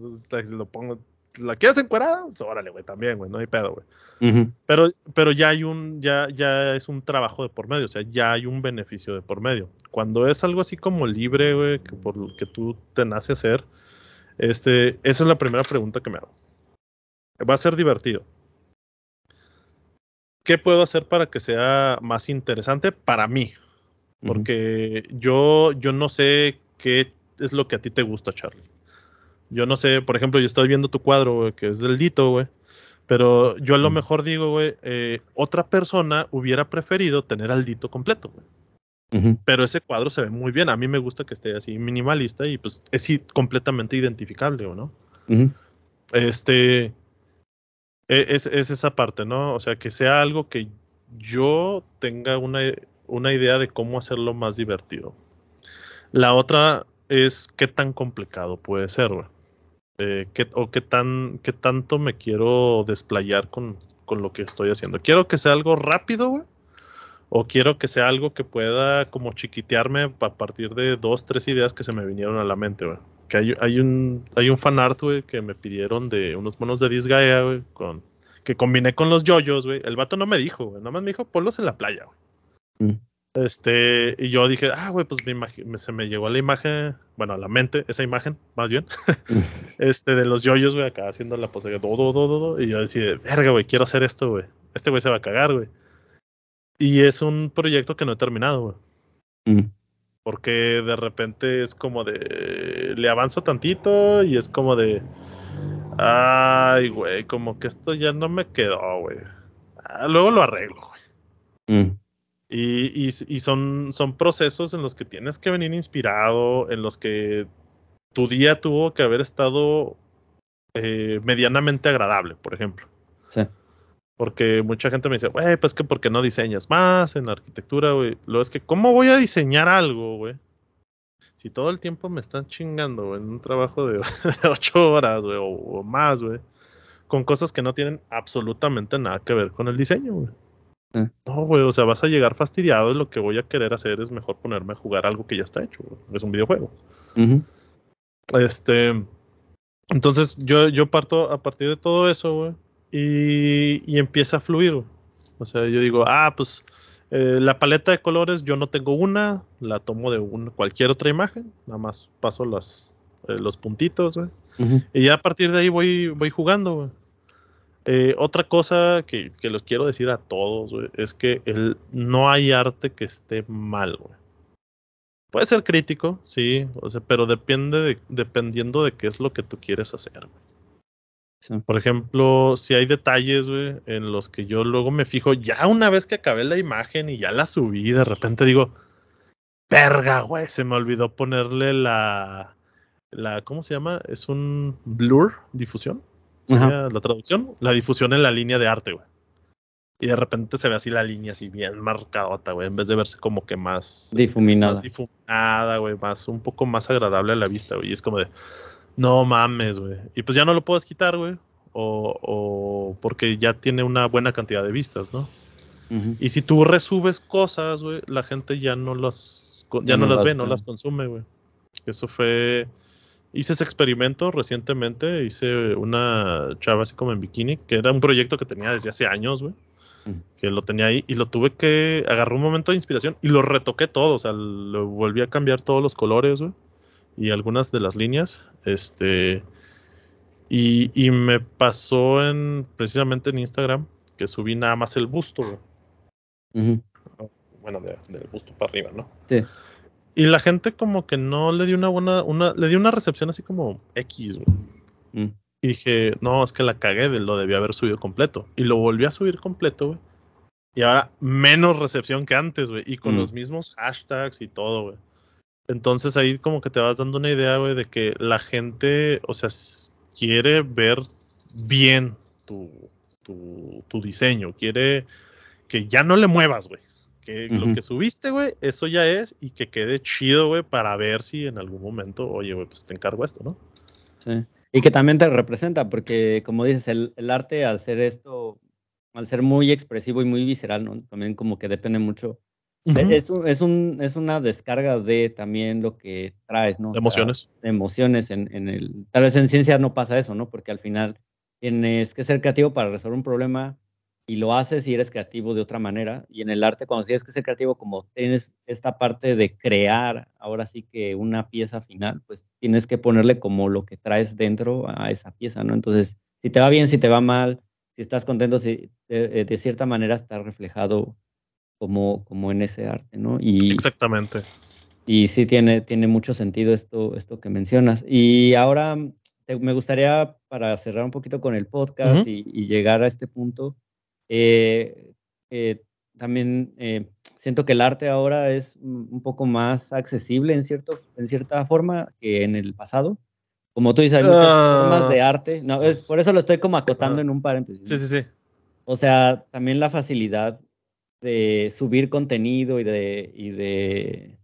pongo. ¿La quieres encuerada? Pues órale, güey, también, güey, no hay pedo, güey. pero, pero ya hay un, ya, ya es un trabajo de por medio, o sea, ya hay un beneficio de por medio. Cuando es algo así como libre, güey, que por lo que tú te nace hacer, este, esa es la primera pregunta que me hago. Va a ser divertido. ¿Qué puedo hacer para que sea más interesante para mí? Porque yo, yo no sé qué es lo que a ti te gusta, Charlie. Yo no sé, por ejemplo, yo estoy viendo tu cuadro, que es del Dito, güey. Pero yo a lo mejor digo, güey, eh, otra persona hubiera preferido tener al Dito completo, güey. Pero ese cuadro se ve muy bien. A mí me gusta que esté así minimalista y pues es completamente identificable, ¿o no? Este. E, es, esa parte, ¿no? O sea, que sea algo que yo tenga una una idea de cómo hacerlo más divertido. La otra es qué tan complicado puede ser, güey. Eh, o qué, tan, tanto me quiero desplayar con, lo que estoy haciendo. Quiero que sea algo rápido, güey. O quiero que sea algo que pueda como chiquitearme a partir de dos, tres ideas que se me vinieron a la mente, güey. Que hay, un, hay un fanart, güey, que me pidieron de unos monos de Disgaea, güey, con, que combiné con los yoyos, güey. El vato no me dijo, güey. Nada más me dijo, ponlos en la playa, güey. Este, y yo dije, ah, güey, pues me se me llegó a la imagen, bueno, a la mente, esa imagen, más bien, este, de los yoyos, güey, acá haciendo la pose, do, do, do, do, y yo decía, verga, güey, quiero hacer esto, güey, este güey se va a cagar, güey. Y es un proyecto que no he terminado, güey. Porque de repente es como de, le avanzo tantito y es como de, ay, güey, como que esto ya no me quedó, güey. Ah, luego lo arreglo, güey. Y, son, son procesos en los que tienes que venir inspirado, en los que tu día tuvo que haber estado eh, medianamente agradable, por ejemplo. Sí. Porque mucha gente me dice, güey, pues que porque no diseñas más en la arquitectura, güey. Lo es que, ¿cómo voy a diseñar algo, güey? Si todo el tiempo me están chingando, en un trabajo de, ocho horas, güey, o más, güey, con cosas que no tienen absolutamente nada que ver con el diseño, güey. Mm. No, güey, o sea, vas a llegar fastidiado y lo que voy a querer hacer es mejor ponerme a jugar algo que ya está hecho, es un videojuego. Este, entonces yo, parto a partir de todo eso, güey, y, empieza a fluir, O sea, yo digo, ah, pues eh, la paleta de colores yo no tengo una, la tomo de un, cualquier otra imagen, nada más paso las, eh, los puntitos, güey. Y ya a partir de ahí voy, voy jugando, güey. Eh, otra cosa que, que, los quiero decir a todos, es que no hay arte que esté mal, Puede ser crítico, sí, o sea, pero depende de, dependiendo de qué es lo que tú quieres hacer, Por ejemplo, si hay detalles, en los que yo luego me fijo, ya una vez que acabé la imagen y ya la subí, de repente digo, verga, güey, se me olvidó ponerle la, la, ¿cómo se llama? Es un blur, difusión la traducción, la difusión en la línea de arte, güey. Y de repente se ve así la línea, así bien marcada, güey, en vez de verse como que más... Difuminada. Más difuminada, güey, más, un poco más agradable a la vista, güey. Y es como de, no mames, güey. Y pues ya no lo puedes quitar, güey. O, o, porque ya tiene una buena cantidad de vistas, ¿no? Y si tú resubes cosas, güey, la gente ya no las, ya no las ve, no las consume, güey. Eso fue hice ese experimento recientemente, hice una chava así como en bikini, que era un proyecto que tenía desde hace años, güey. Que lo tenía ahí y lo tuve que agarrar un momento de inspiración y lo retoqué todo, o sea, lo volví a cambiar todos los colores, güey, y algunas de las líneas, este y, me pasó en precisamente en Instagram que subí nada más el busto, güey. Bueno, del busto para arriba, ¿no? Sí y la gente como que no le dio una buena, una, le dio una recepción así como X, güey. Mm. Y dije, no, es que la cagué, lo debía haber subido completo. Y lo volví a subir completo, güey. Y ahora menos recepción que antes, güey. Y con mm. los mismos hashtags y todo, güey. Entonces ahí como que te vas dando una idea, güey, de que la gente, o sea, quiere ver bien tu, tu, tu diseño. Quiere que ya no le muevas, güey. Que lo que subiste, güey, eso ya es y que quede chido, güey, para ver si en algún momento, oye, güey, pues te encargo esto, ¿no? Sí. Y que también te representa, porque como dices, el, arte al ser esto, al ser muy expresivo y muy visceral, ¿no? También como que depende mucho. E, es, es, un, es, una descarga de también lo que traes, ¿no? De emociones. emociones. emociones en, en, el... Tal vez en ciencia no pasa eso, ¿no? Porque al final tienes que ser creativo para resolver un problema y lo haces y eres creativo de otra manera. Y en el arte, cuando tienes que ser creativo, como tienes esta parte de crear ahora sí que una pieza final, pues tienes que ponerle como lo que traes dentro a esa pieza, ¿no? Entonces, si te va bien, si te va mal, si estás contento, si, de, eh, cierta manera está reflejado como, como en ese arte, ¿no? Y, Exactamente. Y sí tiene, tiene mucho sentido esto, esto que mencionas. Y ahora me gustaría, para cerrar un poquito con el podcast y llegar a este punto, eh, eh, también eh, siento que el arte ahora es un poco más accesible en, cierto, en cierta forma que en el pasado. Como tú dices, hay muchas formas de ah. arte. No, es, por eso lo estoy como acotando en un paréntesis. Sí, sí, sí. O sea, también la facilidad de subir contenido y de, y de,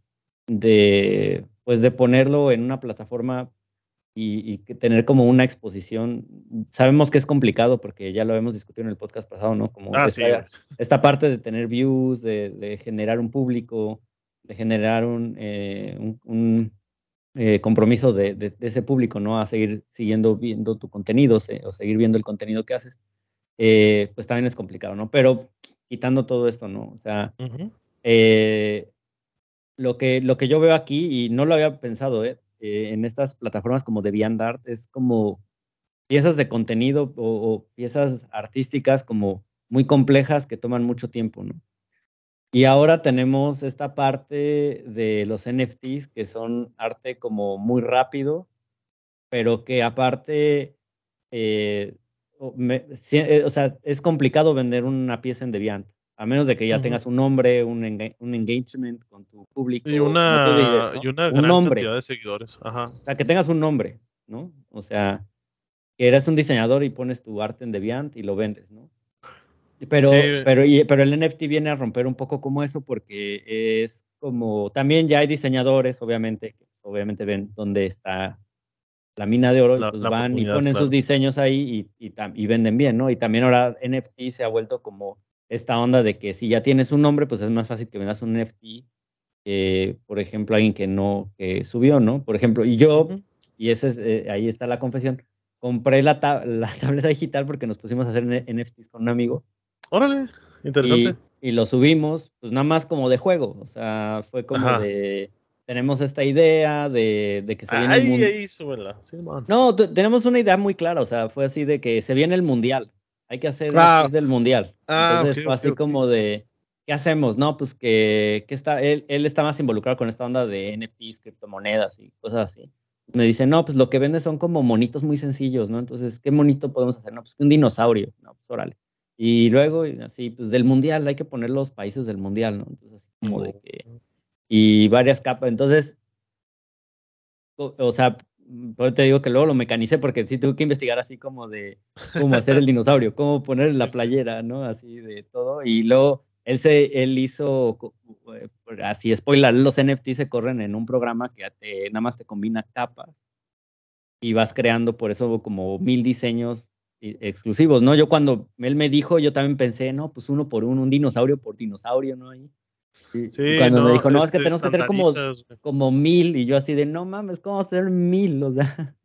de, pues de ponerlo en una plataforma y, tener como una exposición. Sabemos que es complicado porque ya lo hemos discutido en el podcast pasado, ¿no? Como ah, esta, parte de tener views, de, generar un público, de generar un, eh, un, eh, compromiso de, ese público, ¿no? A seguir siguiendo viendo tu contenido o seguir viendo el contenido que haces, eh, pues también es complicado, ¿no? Pero quitando todo esto, ¿no? O sea, lo, que, lo que yo veo aquí, y no lo había pensado, ¿eh? Eh, en estas plataformas como DeviantArt es como piezas de contenido o, piezas artísticas como muy complejas que toman mucho tiempo, ¿no? Y ahora tenemos esta parte de los NFTs que son arte como muy rápido, pero que aparte, eh, eh, o sea, es complicado vender una pieza en Deviant a menos de que ya tengas un nombre, un, engagement con tu público. Y una, gran cantidad de seguidores. Ajá. O que tengas un nombre, ¿no? O sea, que eres un diseñador y pones tu arte en Deviant y lo vendes, ¿no? Pero, pero, y, pero el NFT viene a romper un poco como eso porque es como, también ya hay diseñadores, obviamente, que pues, obviamente ven dónde está la mina de oro y pues van y ponen sus diseños ahí y, y, y venden bien, ¿no? Y también ahora NFT se ha vuelto como esta onda de que si ya tienes un nombre, pues es más fácil que vendas un NFT que, por ejemplo, alguien que no que subió, ¿no? Por ejemplo, y yo, y ese es, eh, ahí está la confesión, compré la, la tableta digital porque nos pusimos a hacer NFTs con un amigo. Órale, interesante. Y, lo subimos, pues nada más como de juego, o sea, fue como de tenemos esta idea de, de que se viene el mundial. Ahí, súbela. Sí, no, tenemos una idea muy clara, o sea, fue así de que se viene el mundial hay que hacer ah. del mundial. Ah, Entonces así como de, ¿qué hacemos? No, pues que, que está, él, él, está más involucrado con esta onda de NFTs, criptomonedas y cosas así. Me dice, no, pues lo que vende son como monitos muy sencillos, ¿no? Entonces, ¿qué monito podemos hacer? No, pues un dinosaurio, no, pues órale. Y luego, así, pues del mundial, hay que poner los países del mundial, ¿no? Entonces, así como de oh. que. Y varias capas. Entonces, o sea, Mm, Pero te digo que luego lo mecanicé porque sí tuve que investigar así como de cómo hacer el dinosaurio, cómo poner la playera, ¿no? Así de todo. Y luego él, se, él hizo, eh, así spoiler, los NFT se corren en un programa que nada más te combina capas y vas creando por eso como mil diseños eh, exclusivos, ¿no? Yo cuando él me dijo, yo también pensé, no, pues uno por uno, un dinosaurio por dinosaurio, ¿no? sí, cuando me dijo, no, es, que este, tenemos que tener como, como mil, y yo así de, no mames, ¿cómo hacer mil? O sea.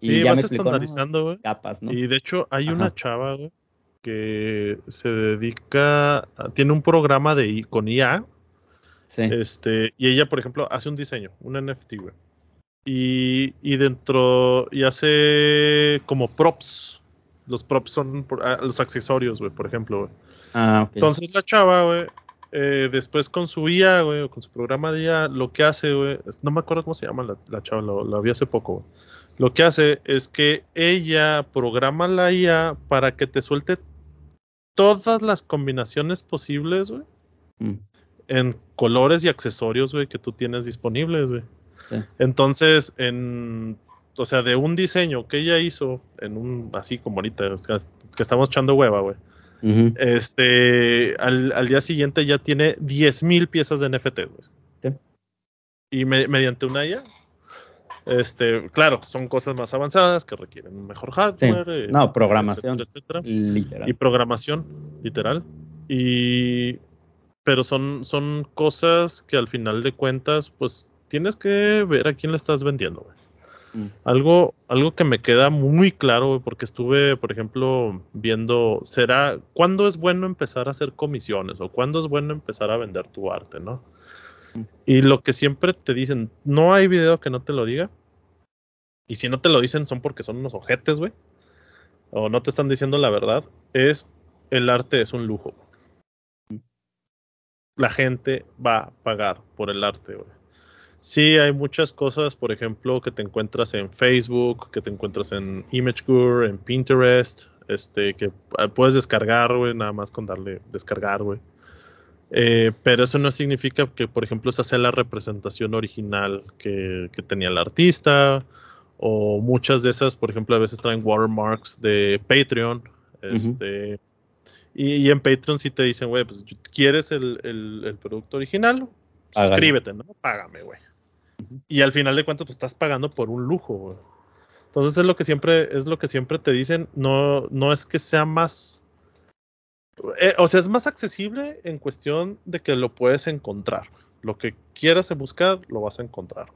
Y sí, ya vas me estandarizando, güey. capas, ¿no? Y de hecho, hay una chava, güey, que se dedica, a, tiene un programa de con IA. Sí. Este, y ella, por ejemplo, hace un diseño, un NFT, güey. Y, y, dentro, y hace como props. Los props son ah, los accesorios, güey, por ejemplo, Ah, okay. Entonces la chava, güey, eh, después con su IA, güey, con su programa de IA, lo que hace, güey, no me acuerdo cómo se llama la, chava, la, vi hace poco, güey. Lo que hace es que ella programa la IA para que te suelte todas las combinaciones posibles, güey, mm. en colores y accesorios, güey, que tú tienes disponibles, güey. Entonces, en, o sea, de un diseño que ella hizo, en un, así como ahorita, que, que estamos echando hueva, güey este, al, día siguiente ya tiene mil piezas de NFT, ¿Sí? Y mediante una IA. Este, claro, son cosas más avanzadas que requieren mejor hardware. No, programación. Etcétera, Literal. Y programación, literal. Y pero son, son cosas que al final de cuentas, pues tienes que ver a quién le estás vendiendo, Mm. Algo, algo que me queda muy claro, porque estuve, por ejemplo, viendo, será, ¿cuándo es bueno empezar a hacer comisiones o cuándo es bueno empezar a vender tu arte, no? Mm. Y lo que siempre te dicen, no hay video que no te lo diga. Y si no te lo dicen son porque son unos ojetes, güey. O no te están diciendo la verdad. Es el arte es un lujo. Mm. La gente va a pagar por el arte, güey Sí, hay muchas cosas, por ejemplo, que te encuentras en Facebook, que te encuentras en ImageGur, en Pinterest, este, que ah, puedes descargar, güey, nada más con darle descargar, güey. Eh, pero eso no significa que, por ejemplo, esa sea la representación original que, tenía el artista. O muchas de esas, por ejemplo, a veces traen watermarks de Patreon. Este, y, en Patreon sí te dicen, güey, pues quieres el, el producto original, suscríbete, ¿no? Págame, güey. Y al final de cuentas, pues estás pagando por un lujo, güey. Entonces es lo que siempre, es lo que siempre te dicen, no, no es que sea más. Eh, o sea, es más accesible en cuestión de que lo puedes encontrar. Lo que quieras buscar, lo vas a encontrar.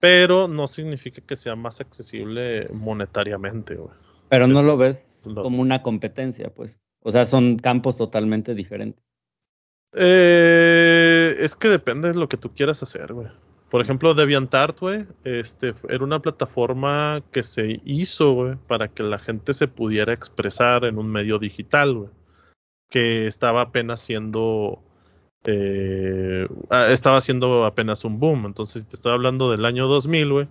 Pero no significa que sea más accesible monetariamente, güey. Pero no lo ves como una competencia, pues. O sea, son campos totalmente diferentes. Eh, es que depende de lo que tú quieras hacer, güey. Por ejemplo, DeviantArt, güey, este, era una plataforma que se hizo, güey, para que la gente se pudiera expresar en un medio digital, güey, que estaba apenas siendo, eh, ah, estaba siendo apenas un boom. Entonces, si te estoy hablando del año 2000, güey,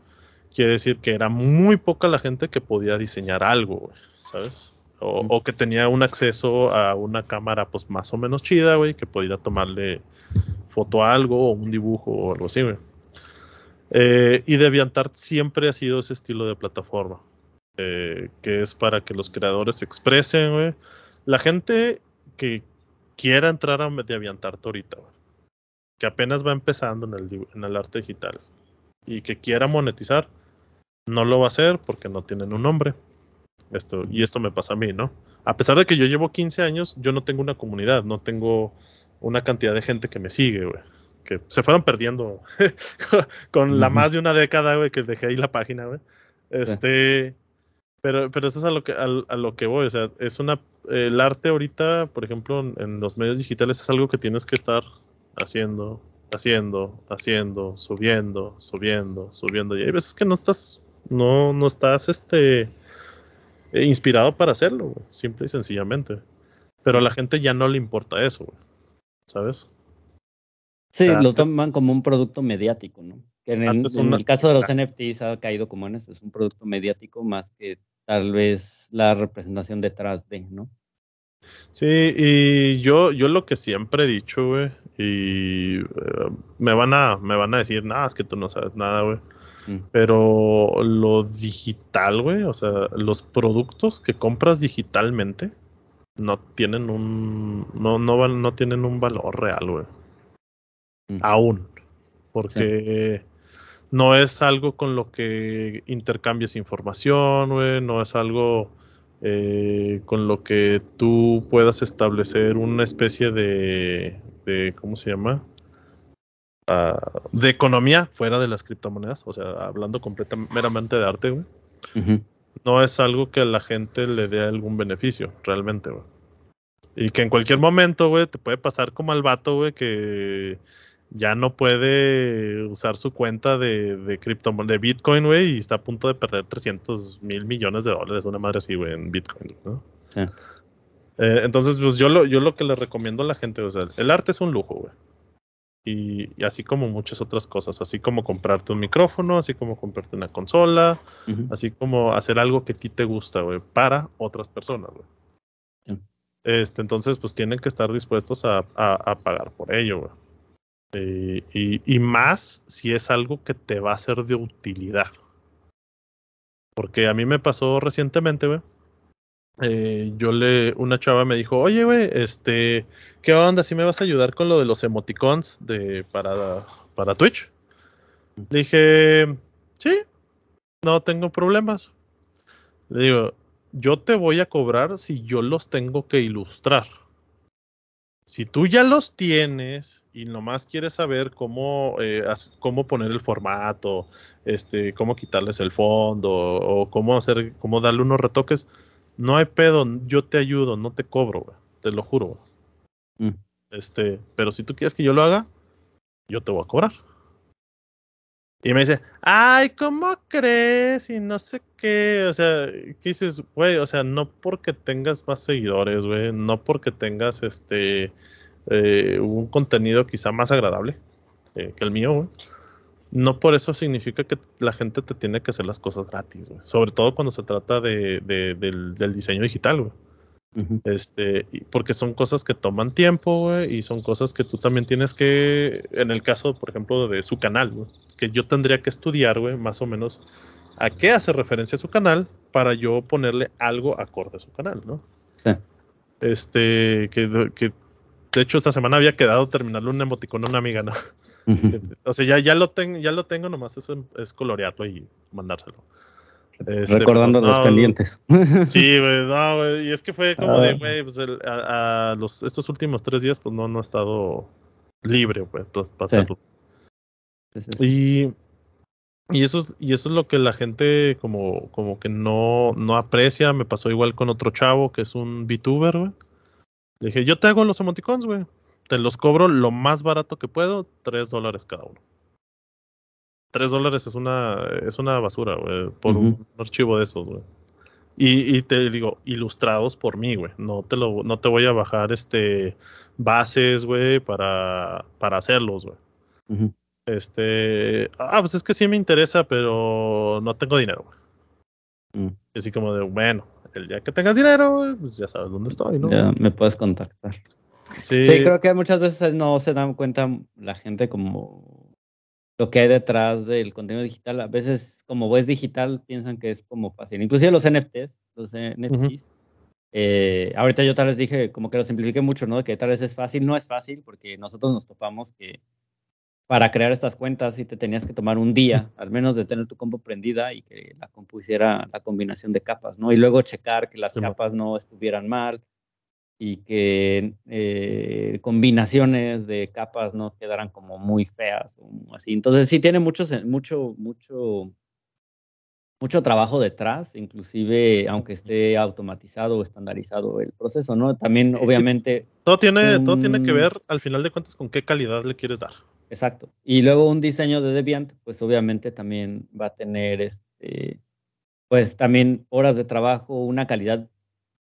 quiere decir que era muy poca la gente que podía diseñar algo, güey, ¿sabes? O, o, que tenía un acceso a una cámara, pues, más o menos chida, güey, que pudiera tomarle foto a algo o un dibujo o algo así, güey. Y eh, y DeviantArt siempre ha sido ese estilo de plataforma, eh, que es para que los creadores se expresen, La gente que quiera entrar a DeviantArt ahorita, que apenas va empezando en el, arte digital y que quiera monetizar, no lo va a hacer porque no tienen un nombre. Esto, y esto me pasa a mí, ¿no? A pesar de que yo llevo 15 años, yo no tengo una comunidad, no tengo una cantidad de gente que me sigue, güey que se fueron perdiendo con la más de una década, güey, que dejé ahí la página, Este, pero, pero eso es a lo que, a, lo que voy, o sea, es una, el arte ahorita, por ejemplo, en, los medios digitales es algo que tienes que estar haciendo, haciendo, haciendo, subiendo, subiendo, subiendo. Y hay veces que no estás, no, no estás este, eh, inspirado para hacerlo, simple y sencillamente. Pero a la gente ya no le importa eso, ¿sabes? Sí, lo toman como un producto mediático, ¿no? Que en, el, caso de los NFTs ha caído como en eso, es un producto mediático más que tal vez la representación detrás de, ¿no? Sí, y yo, yo lo que siempre he dicho, güey, y eh, me, van a, me van a decir, nada, es que tú no sabes nada, güey. Mm. Pero lo digital, güey, o sea, los productos que compras digitalmente no tienen un, no, no, no tienen un valor real, güey aún, porque no es algo con lo que intercambies información, no es algo eh, con lo que tú puedas establecer una especie de, ¿cómo se llama? Ah, de economía fuera de las criptomonedas, o sea, hablando completamente meramente de arte, güey. No es algo que a la gente le dé algún beneficio, realmente, güey. Y que en cualquier momento, güey, te puede pasar como al vato, güey, que ya no puede usar su cuenta de, de, de Bitcoin, güey, y está a punto de perder 300 mil millones de dólares, una madre así, güey, en Bitcoin, ¿no? Sí. Eh, entonces, pues yo lo, yo lo que le recomiendo a la gente, o sea, el arte es un lujo, güey. Y, así como muchas otras cosas, así como comprarte un micrófono, así como comprarte una consola, así como hacer algo que a ti te gusta, güey, para otras personas, güey. Este, entonces, pues tienen que estar dispuestos a, a pagar por ello, güey. Eh, y, más si es algo que te va a ser de utilidad. Porque a mí me pasó recientemente, güey. Eh, yo le, una chava me dijo, oye, güey, este, ¿qué onda? ¿Si me vas a ayudar con lo de los emoticons de, para, para Twitch? Le dije, sí, no tengo problemas. Le digo, yo te voy a cobrar si yo los tengo que ilustrar si tú ya los tienes y nomás quieres saber cómo, eh, cómo poner el formato, este, cómo quitarles el fondo o cómo hacer, cómo darle unos retoques, no hay pedo, yo te ayudo, no te cobro, te lo juro. Mm. Este, pero si tú quieres que yo lo haga, yo te voy a cobrar. Y me dice, ay, ¿cómo crees? Y no sé qué. O sea, ¿qué dices, güey? O sea, no porque tengas más seguidores, güey. No porque tengas este eh, un contenido quizá más agradable eh, que el mío, güey. No por eso significa que la gente te tiene que hacer las cosas gratis, güey. Sobre todo cuando se trata de, del diseño digital, güey. Este, porque son cosas que toman tiempo, y son cosas que tú también tienes que, en el caso, por ejemplo, de su canal, que yo tendría que estudiar, güey, más o menos, a qué hace referencia su canal para yo ponerle algo acorde a su canal, ¿no? Este, que, de hecho esta semana había quedado terminarle un emoticono a una amiga, ¿no? o sea, ya, ya, lo tengo ya lo tengo, nomás es, es colorearlo y mandárselo. Este, Recordando pues, los pendientes. Sí, güey, Y es que fue como ah. de, güey, pues a, los, estos últimos tres días, pues no, no he estado libre, güey, pues y, y, eso es, y eso es lo que la gente como, como que no, no aprecia. Me pasó igual con otro chavo que es un VTuber, güey. Le dije, yo te hago los emoticons, güey. Te los cobro lo más barato que puedo, tres dólares cada uno. 3 dólares es una, es una basura, güey, por un archivo de esos, güey. Y, te digo, ilustrados por mí, güey. No te, lo, no te voy a bajar este, bases, güey, para, para hacerlos, güey. Este, ah, pues es que sí me interesa, pero no tengo dinero, güey. Mm. Así como de, bueno, el día que tengas dinero, pues ya sabes dónde estoy, ¿no? Ya, me puedes contactar. sí, creo que muchas veces no se dan cuenta la gente como lo que hay detrás del contenido digital. A veces, como es digital, piensan que es como fácil. Inclusive los NFTs, los NFTs. Eh, ahorita yo tal vez dije, como que lo simplifique mucho, ¿no? Que tal vez es fácil. No es fácil porque nosotros nos topamos que para crear estas cuentas sí te tenías que tomar un día, al menos de tener tu compu prendida y que la compu hiciera la combinación de capas, ¿no? Y luego checar que las capas no estuvieran mal, y que eh, combinaciones de capas no quedaran como muy feas o así. Entonces sí tiene mucho, mucho, mucho, mucho trabajo detrás, inclusive aunque esté automatizado o estandarizado el proceso, ¿no? También obviamente... Todo tiene, todo tiene que ver al final de cuentas con qué calidad le quieres dar. Exacto. Y luego un diseño de Debian, pues obviamente también va a tener este, pues también horas de trabajo, una calidad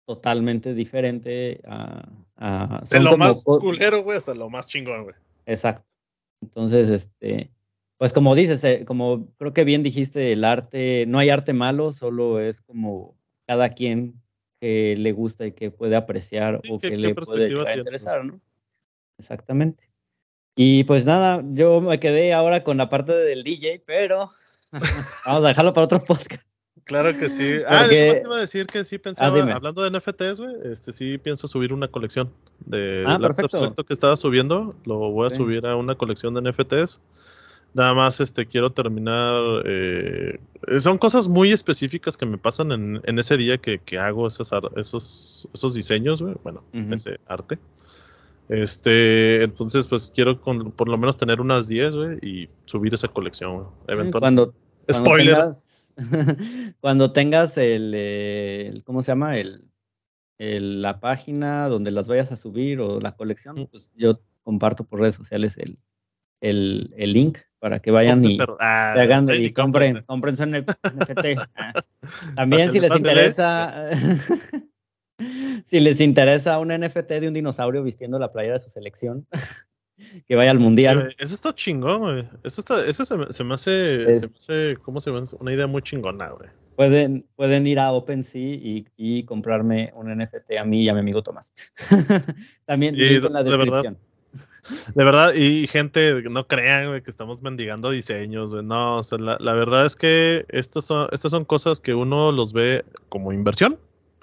totalmente diferente a... de lo más culero, güey, hasta lo más chingón, güey. Exacto. Entonces, este, pues como dices, eh, como creo que bien dijiste, el arte, no hay arte malo, solo es como cada quien que le gusta y que puede apreciar o que, le puede interesar, ¿no? Exactamente. Y pues nada, yo me quedé ahora con la parte del DJ, pero vamos a dejarlo para otro podcast. Claro que sí. Ah, te iba a decir que sí pensaba, ah, hablando de NFTs, güey, este, sí pienso subir una colección de ah, que estaba subiendo, lo voy a subir a una colección de NFTs. Nada más este, quiero terminar. Eh, son cosas muy específicas que me pasan en, en ese día que, que hago esos, esos, esos diseños, bueno, ese arte. Este, entonces, pues quiero con, por lo menos tener unas 10, güey, y subir esa colección, eh, eventualmente. Spoiler. Cuando tengas eh, el, ¿cómo se llama? El, la página donde las vayas a subir o la colección, pues yo comparto por redes sociales el, link para que vayan y, ah, y, compren, compren su NFT. Ah, también si les ¿eh? interesa, si les interesa un NFT de un dinosaurio vistiendo la playera de su selección, que vaya al mundial. Eso está chingón, güey. Eso, eso se, me hace, ¿cómo se Una idea muy chingona, güey. Pueden, pueden ir a OpenSea y, y comprarme un NFT a mí y a mi amigo Tomás. También en la descripción. De verdad, y gente, no crean que estamos mendigando diseños. Güey. No, o sea, la, verdad es que estas son, estas son cosas que uno los ve como inversión.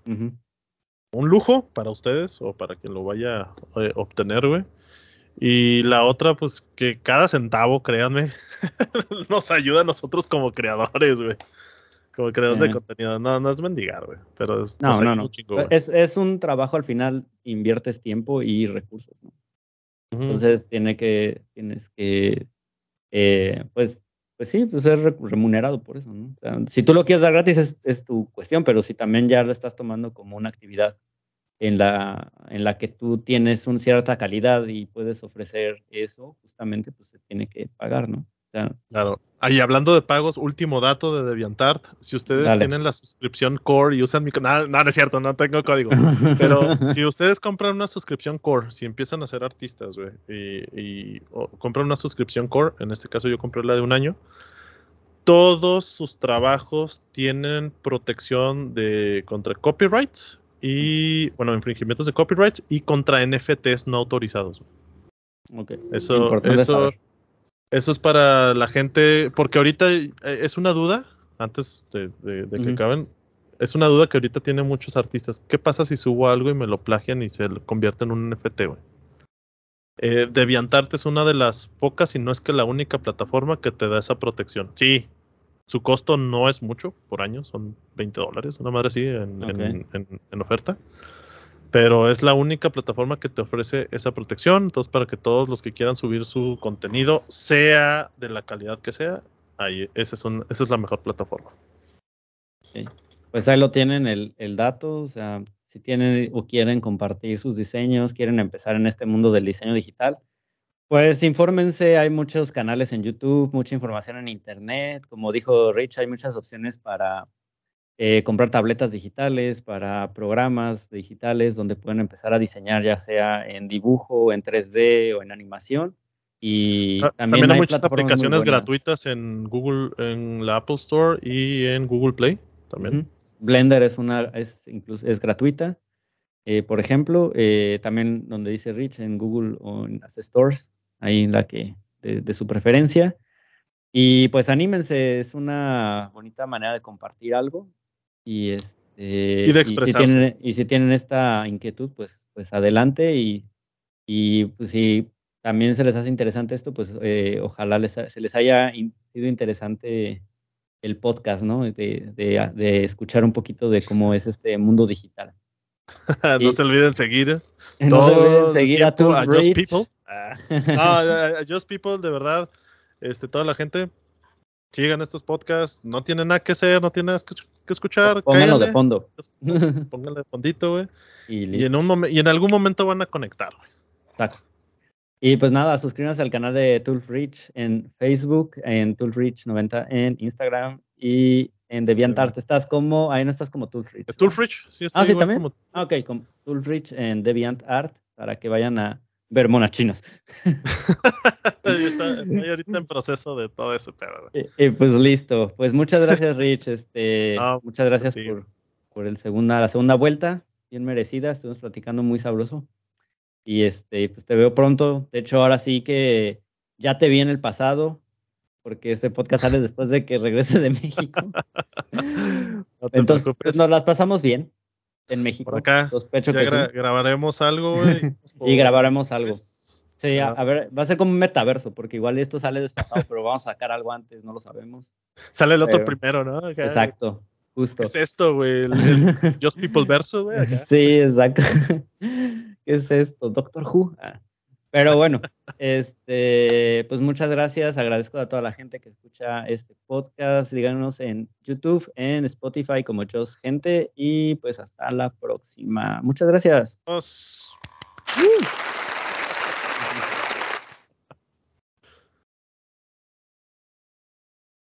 Un lujo para ustedes o para quien lo vaya a eh, obtener, güey. Y la otra, pues que cada centavo, créanme, nos ayuda a nosotros como creadores, güey. Como creadores de eh. contenido. No, no es mendigar, güey. Pero es, es, un trabajo al final, inviertes tiempo y recursos, ¿no? Entonces tiene que, tienes que, eh, pues, pues sí, pues es remunerado por eso, ¿no? si tú lo quieres dar gratis es tu cuestión, pero si también ya lo estás tomando como una actividad en la, en la que tú tienes una cierta calidad y puedes ofrecer eso, justamente pues se tiene que pagar, ¿no? claro. Ahí hablando de pagos, último dato de DeviantArt. Si ustedes tienen la suscripción Core y usan mi canal, no, no es cierto, no tengo código. Pero si ustedes compran una suscripción Core, si empiezan a ser artistas, güey, y, compran una suscripción Core, en este caso yo compré la de un año, todos sus trabajos tienen protección de contra copyrights y, bueno, infringimientos de copyrights y contra NFTs no autorizados. Eso, es para la gente, porque ahorita eh, es una duda, antes de, que acaben, es una duda que ahorita tienen muchos artistas. ¿Qué pasa si subo algo y me lo plagian y se lo convierte en un NFT, güey? Eh, es una de las pocas, y no es que la única plataforma que te da esa protección. Sí, su costo no es mucho por año, son 20 dólares, una madre así en, oferta pero es la única plataforma que te ofrece esa protección. Entonces, para que todos los que quieran subir su contenido, sea de la calidad que sea, ahí esa es la mejor plataforma. Pues ahí lo tienen el, el, dato, o sea, si tienen o quieren compartir sus diseños, quieren empezar en este mundo del diseño digital, pues infórmense, hay muchos canales en YouTube, mucha información en Internet. Como dijo Rich, hay muchas opciones para eh, comprar tabletas digitales, para programas digitales donde pueden empezar a diseñar ya sea en dibujo, en 3D o en animación. Y también, hay, muchas aplicaciones gratuitas en Google, en la Apple Store y en Google Play también. Blender es una, es incluso es gratuita. Eh, por ejemplo, eh, también donde dice Rich en Google o en las stores ahí la que de, su preferencia. Y pues anímense, es una bonita manera de compartir algo y, este, y de Y si, tienen, esta inquietud, pues, pues adelante y, y pues, si también se les hace interesante esto, pues eh, ojalá les, se les haya sido interesante el podcast, ¿no? de, de escuchar un poquito de cómo es este mundo digital. Eh, no se olviden seguir. No se olviden seguir a tu Just People. Ah. a Just People, de verdad, este, toda la gente, sigan estos podcasts, no tienen nada que hacer, no tienen nada que, escuchar. Pónganlo de fondo. Pónganlo de fondito, güey. Y, en algún momento van a conectar, güey. Y pues nada, suscríbanse al canal de Tool Reach en Facebook, en Tool Reach 90 en Instagram y en DeviantArt estás como, ahí no estás como Toolfridge. Toolfridge, sí. ah, sí, también. Ah, ok, como Toolfridge en DeviantArt para que vayan a ver monachinos. chinas. estoy ahorita en proceso de todo ese pedo. Eh, pues listo. Pues muchas gracias, Rich. Este, muchas pues gracias por, por el segunda, la segunda vuelta. Bien merecida. Estuvimos platicando muy sabroso. Y este, pues te veo pronto. De hecho, ahora sí que ya te vi en el pasado porque este podcast sale después de que regrese de México. Entonces, pues, nos las pasamos bien en México. Por acá. Sospecho ya grabaremos algo. Güey, y grabaremos algo. Pues, sí, a, ver, va a ser como un metaverso, porque igual esto sale después, pero vamos a sacar algo antes, no lo sabemos. Sale el otro primero, ¿no? exacto, justo. ¿Qué es esto, güey? El, Just People verso, güey. Sí, exacto. ¿Qué es esto? Doctor Who. Ah. Pero bueno, este, pues muchas gracias. Agradezco a toda la gente que escucha este podcast. Díganos en YouTube, en Spotify como yo, Gente. Y pues hasta la próxima. Muchas gracias.